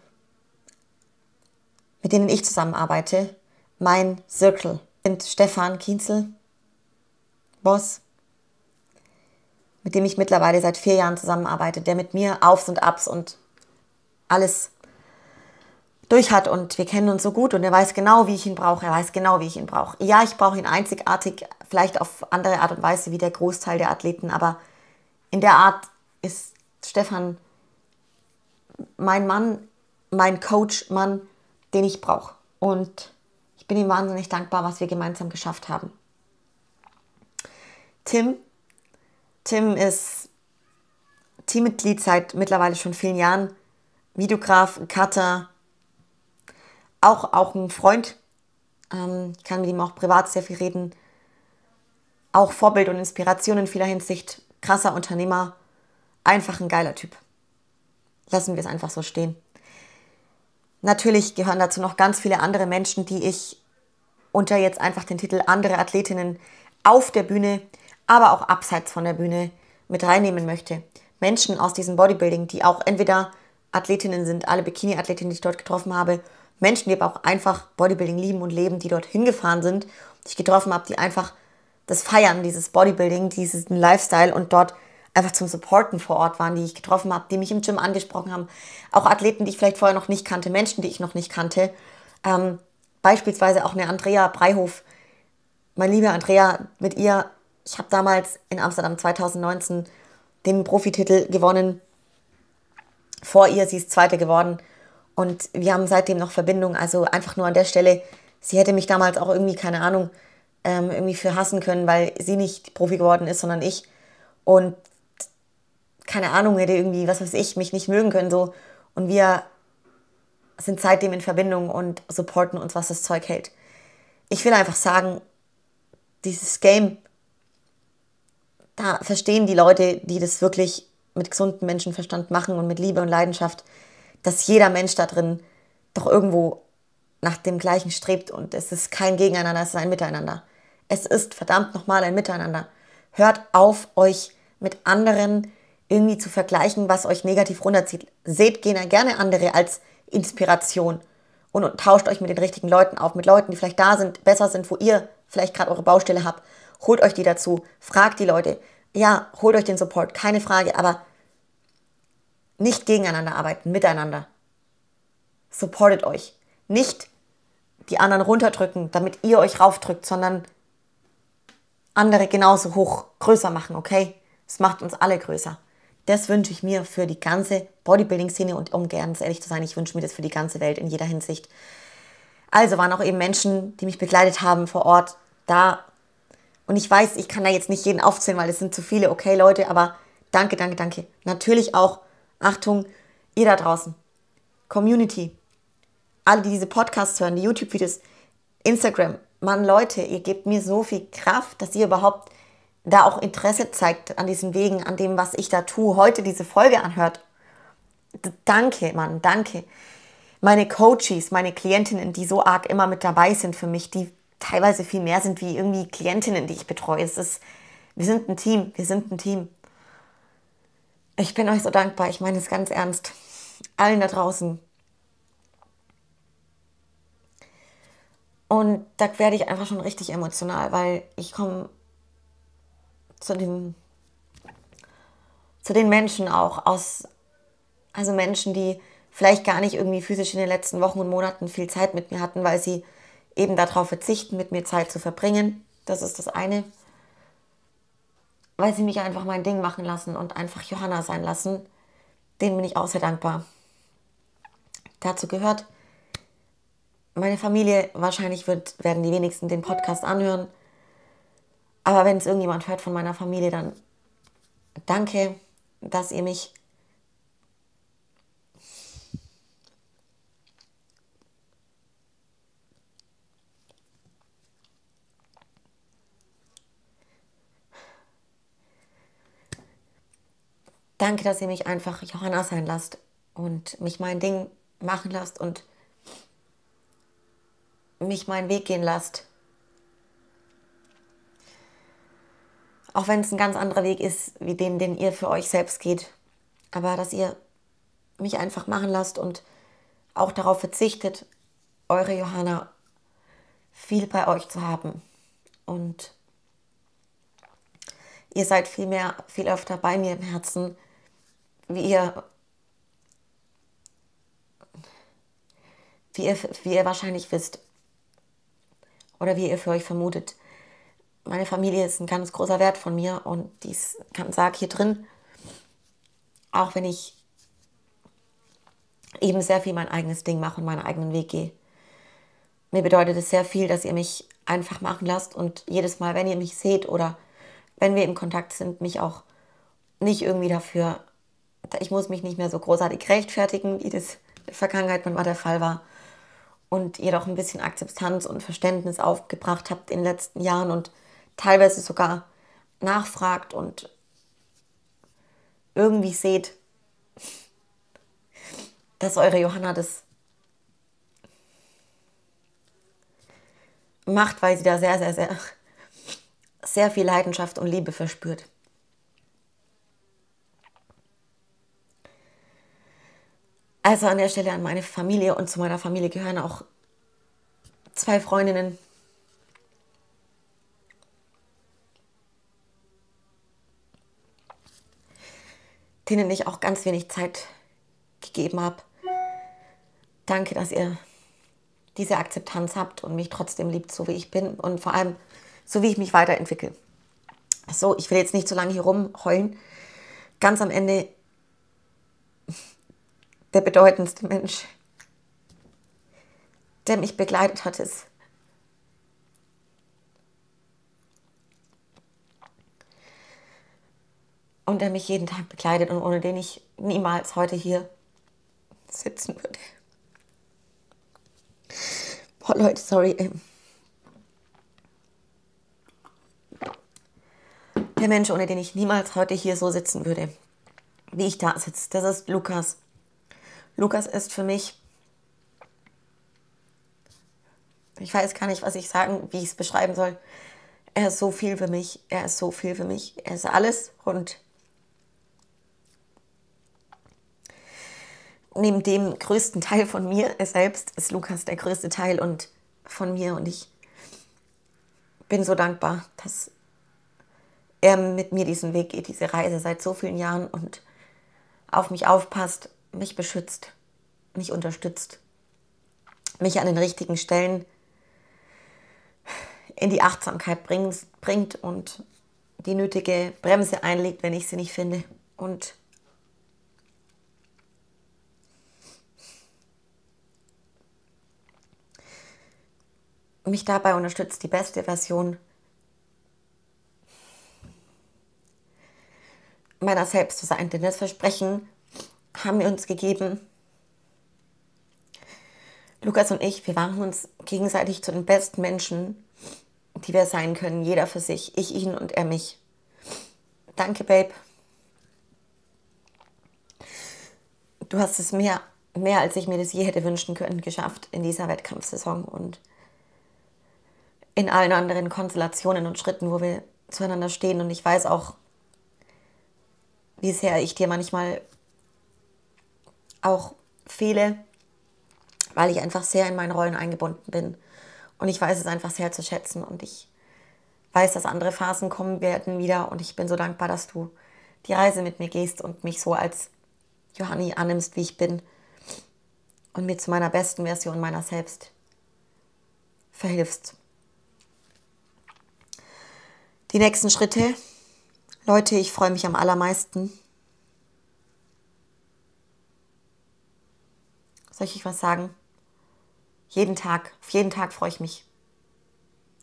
mit denen ich zusammenarbeite, mein Circle, sind Stefan Kienzel, Boss, mit dem ich mittlerweile seit vier Jahren zusammenarbeite, der mit mir Aufs und Abs und alles durch hat und wir kennen uns so gut und er weiß genau, wie ich ihn brauche. Er weiß genau, wie ich ihn brauche. Ja, ich brauche ihn einzigartig, vielleicht auf andere Art und Weise wie der Großteil der Athleten, aber in der Art ist Stefan mein Mann, mein Coach, Mann, den ich brauche. Und ich bin ihm wahnsinnig dankbar, was wir gemeinsam geschafft haben. Tim. Tim ist Teammitglied seit mittlerweile schon vielen Jahren. Videograf, Cutter, auch, auch ein Freund. Ähm, ich kann mit ihm auch privat sehr viel reden. Auch Vorbild und Inspiration in vieler Hinsicht. Krasser Unternehmer. Einfach ein geiler Typ lassen wir es einfach so stehen. Natürlich gehören dazu noch ganz viele andere Menschen, die ich unter jetzt einfach den Titel andere Athletinnen auf der Bühne, aber auch abseits von der Bühne mit reinnehmen möchte. Menschen aus diesem Bodybuilding, die auch entweder Athletinnen sind, alle Bikini-Athletinnen, die ich dort getroffen habe, Menschen, die aber auch einfach Bodybuilding lieben und leben, die dort hingefahren sind, die ich getroffen habe, die einfach das feiern, dieses Bodybuilding, diesen Lifestyle und dort einfach zum Supporten vor Ort waren, die ich getroffen habe, die mich im Gym angesprochen haben. Auch Athleten, die ich vielleicht vorher noch nicht kannte, Menschen, die ich noch nicht kannte. Ähm, beispielsweise auch eine Andrea Breihof. Mein lieber Andrea, mit ihr, ich habe damals in Amsterdam 2019 den Profititel gewonnen. Vor ihr, sie ist Zweite geworden. Und wir haben seitdem noch Verbindung. Also einfach nur an der Stelle, sie hätte mich damals auch irgendwie, keine Ahnung, ähm, irgendwie für hassen können, weil sie nicht Profi geworden ist, sondern ich. Und keine Ahnung, hätte irgendwie, was weiß ich, mich nicht mögen können. So. Und wir sind seitdem in Verbindung und supporten uns, was das Zeug hält. Ich will einfach sagen, dieses Game, da verstehen die Leute, die das wirklich mit gesundem Menschenverstand machen und mit Liebe und Leidenschaft, dass jeder Mensch da drin doch irgendwo nach dem Gleichen strebt und es ist kein Gegeneinander, es ist ein Miteinander. Es ist verdammt nochmal ein Miteinander. Hört auf, euch mit anderen zu irgendwie zu vergleichen, was euch negativ runterzieht. Seht gerne andere als Inspiration und, und tauscht euch mit den richtigen Leuten auf, mit Leuten, die vielleicht da sind, besser sind, wo ihr vielleicht gerade eure Baustelle habt. Holt euch die dazu, fragt die Leute. Ja, holt euch den Support, keine Frage, aber nicht gegeneinander arbeiten, miteinander. Supportet euch. Nicht die anderen runterdrücken, damit ihr euch raufdrückt, sondern andere genauso hoch, größer machen, okay? Es macht uns alle größer. Das wünsche ich mir für die ganze Bodybuilding-Szene und um ganz ehrlich zu sein, ich wünsche mir das für die ganze Welt in jeder Hinsicht. Also waren auch eben Menschen, die mich begleitet haben vor Ort da. Und ich weiß, ich kann da jetzt nicht jeden aufzählen, weil es sind zu viele, okay Leute, aber danke, danke, danke. Natürlich auch, Achtung, ihr da draußen, Community, alle, die diese Podcasts hören, die YouTube-Videos, Instagram, Mann, Leute, ihr gebt mir so viel Kraft, dass ihr überhaupt da auch Interesse zeigt an diesen Wegen, an dem, was ich da tue, heute diese Folge anhört. danke, Mann, danke. Meine Coaches, meine Klientinnen, die so arg immer mit dabei sind für mich, die teilweise viel mehr sind wie irgendwie Klientinnen, die ich betreue. Es ist, wir sind ein Team, wir sind ein Team. Ich bin euch so dankbar, ich meine es ganz ernst. Allen da draußen. Und da werde ich einfach schon richtig emotional, weil ich komme zu dem, zu den Menschen auch aus, also Menschen, die vielleicht gar nicht irgendwie physisch in den letzten Wochen und Monaten viel Zeit mit mir hatten, weil sie eben darauf verzichten, mit mir Zeit zu verbringen. Das ist das eine. Weil sie mich einfach mein Ding machen lassen und einfach Johanna sein lassen. Denen bin ich auch sehr dankbar. Dazu gehört meine Familie. Wahrscheinlich wird, werden die wenigsten den Podcast anhören. Aber wenn es irgendjemand hört von meiner Familie, dann danke, dass ihr mich Danke, dass ihr mich einfach Johanna sein lasst und mich mein Ding machen lasst und mich meinen Weg gehen lasst. Auch wenn es ein ganz anderer Weg ist, wie den, den ihr für euch selbst geht. Aber dass ihr mich einfach machen lasst und auch darauf verzichtet, eure Johanna viel bei euch zu haben. Und ihr seid viel mehr, viel öfter bei mir im Herzen, wie ihr, wie ihr, wie ihr wahrscheinlich wisst oder wie ihr für euch vermutet meine Familie ist ein ganz großer Wert von mir und dies ganz stark hier drin. Auch wenn ich eben sehr viel mein eigenes Ding mache und meinen eigenen Weg gehe. Mir bedeutet es sehr viel, dass ihr mich einfach machen lasst und jedes Mal, wenn ihr mich seht oder wenn wir im Kontakt sind, mich auch nicht irgendwie dafür, ich muss mich nicht mehr so großartig rechtfertigen, wie das in der Vergangenheit manchmal der Fall war. Und ihr doch ein bisschen Akzeptanz und Verständnis aufgebracht habt in den letzten Jahren und teilweise sogar nachfragt und irgendwie seht, dass eure Johanna das macht, weil sie da sehr, sehr, sehr, sehr viel Leidenschaft und Liebe verspürt. Also an der Stelle an meine Familie und zu meiner Familie gehören auch zwei Freundinnen, denen ich auch ganz wenig Zeit gegeben habe. Danke, dass ihr diese Akzeptanz habt und mich trotzdem liebt, so wie ich bin und vor allem so wie ich mich weiterentwickle. So, ich will jetzt nicht so lange hier rumheulen. Ganz am Ende der bedeutendste Mensch, der mich begleitet hat, ist und der mich jeden Tag begleitet und ohne den ich niemals heute hier sitzen würde. Boah, Leute, sorry. Ähm. Der Mensch, ohne den ich niemals heute hier so sitzen würde, wie ich da sitze, das ist Lukas. Lukas ist für mich. Ich weiß gar nicht, was ich sagen, wie ich es beschreiben soll. Er ist so viel für mich. Er ist so viel für mich. Er ist alles und neben dem größten Teil von mir selbst ist Lukas der größte Teil und von mir und ich bin so dankbar, dass er mit mir diesen Weg geht, diese Reise seit so vielen Jahren und auf mich aufpasst, mich beschützt, mich unterstützt, mich an den richtigen Stellen in die Achtsamkeit bringt und die nötige Bremse einlegt, wenn ich sie nicht finde und mich dabei unterstützt, die beste Version meiner selbst zu sein. Denn das Versprechen haben wir uns gegeben. Lukas und ich, wir waren uns gegenseitig zu den besten Menschen, die wir sein können, jeder für sich, ich ihn und er mich. Danke, Babe. Du hast es mehr, mehr als ich mir das je hätte wünschen können, geschafft in dieser Wettkampfsaison und in allen anderen Konstellationen und Schritten, wo wir zueinander stehen. Und ich weiß auch, wie sehr ich dir manchmal auch fehle, weil ich einfach sehr in meinen Rollen eingebunden bin. Und ich weiß es einfach sehr zu schätzen. Und ich weiß, dass andere Phasen kommen werden wieder. Und ich bin so dankbar, dass du die Reise mit mir gehst und mich so als Johanni annimmst, wie ich bin. Und mir zu meiner besten Version meiner selbst verhilfst. Die nächsten Schritte. Leute, ich freue mich am allermeisten. Soll ich was sagen? Jeden Tag, auf jeden Tag freue ich mich.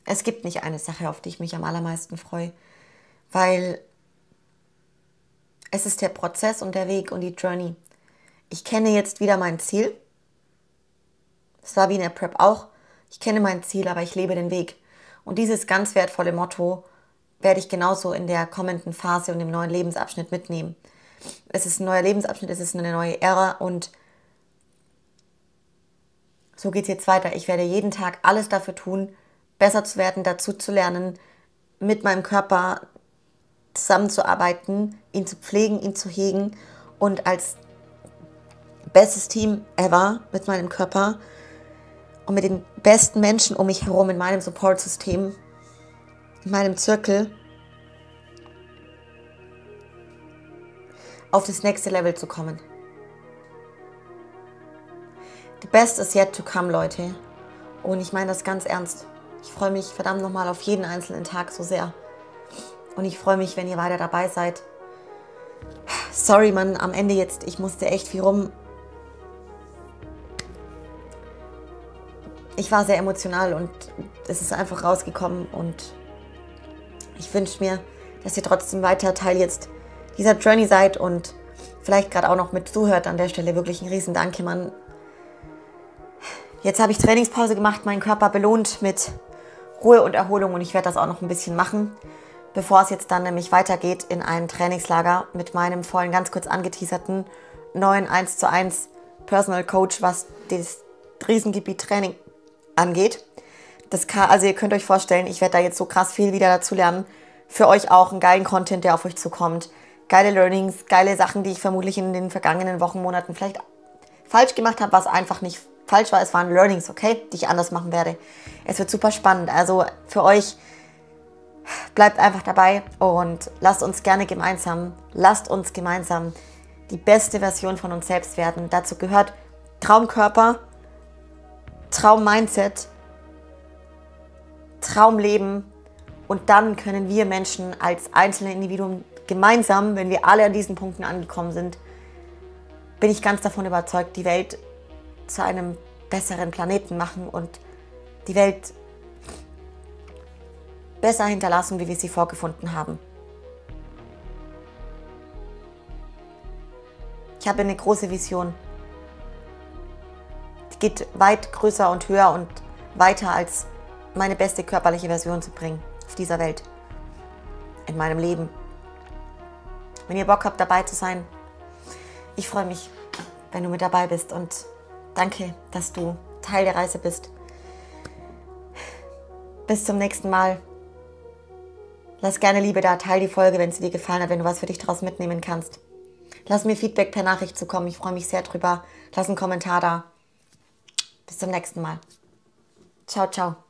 Es gibt nicht eine Sache, auf die ich mich am allermeisten freue, weil es ist der Prozess und der Weg und die Journey. Ich kenne jetzt wieder mein Ziel. Das war wie in der Prep auch. Ich kenne mein Ziel, aber ich lebe den Weg. Und dieses ganz wertvolle Motto werde ich genauso in der kommenden Phase und dem neuen Lebensabschnitt mitnehmen. Es ist ein neuer Lebensabschnitt, es ist eine neue Ära und so geht es jetzt weiter. Ich werde jeden Tag alles dafür tun, besser zu werden, dazu zu lernen, mit meinem Körper zusammenzuarbeiten, ihn zu pflegen, ihn zu hegen und als bestes Team ever mit meinem Körper und mit den besten Menschen um mich herum in meinem Support-System in meinem Zirkel auf das nächste Level zu kommen. The best is yet to come, Leute. Und ich meine das ganz ernst. Ich freue mich verdammt nochmal auf jeden einzelnen Tag so sehr. Und ich freue mich, wenn ihr weiter dabei seid. Sorry, Mann, am Ende jetzt. Ich musste echt viel rum. Ich war sehr emotional und es ist einfach rausgekommen und ich wünsche mir, dass ihr trotzdem weiter Teil jetzt dieser Journey seid und vielleicht gerade auch noch mit zuhört an der Stelle. Wirklich ein riesen Danke, Mann. Jetzt habe ich Trainingspause gemacht, meinen Körper belohnt mit Ruhe und Erholung und ich werde das auch noch ein bisschen machen, bevor es jetzt dann nämlich weitergeht in ein Trainingslager mit meinem vollen, ganz kurz angeteaserten neuen 1 zu 1 Personal Coach, was das Riesengebiet Training angeht. Das kann, also ihr könnt euch vorstellen, ich werde da jetzt so krass viel wieder dazu lernen. Für euch auch einen geilen Content, der auf euch zukommt. Geile Learnings, geile Sachen, die ich vermutlich in den vergangenen Wochen, Monaten vielleicht falsch gemacht habe, was einfach nicht falsch war. Es waren Learnings, okay, die ich anders machen werde. Es wird super spannend. Also für euch bleibt einfach dabei und lasst uns gerne gemeinsam, lasst uns gemeinsam die beste Version von uns selbst werden. Dazu gehört Traumkörper, Traummindset Traumleben. Und dann können wir Menschen als einzelne Individuen gemeinsam, wenn wir alle an diesen Punkten angekommen sind, bin ich ganz davon überzeugt, die Welt zu einem besseren Planeten machen und die Welt besser hinterlassen, wie wir sie vorgefunden haben. Ich habe eine große Vision. Die geht weit größer und höher und weiter als meine beste körperliche Version zu bringen auf dieser Welt, in meinem Leben. Wenn ihr Bock habt, dabei zu sein, ich freue mich, wenn du mit dabei bist und danke, dass du Teil der Reise bist. Bis zum nächsten Mal. Lass gerne Liebe da, teil die Folge, wenn sie dir gefallen hat, wenn du was für dich draus mitnehmen kannst. Lass mir Feedback per Nachricht zukommen, ich freue mich sehr drüber. Lass einen Kommentar da. Bis zum nächsten Mal. Ciao, ciao.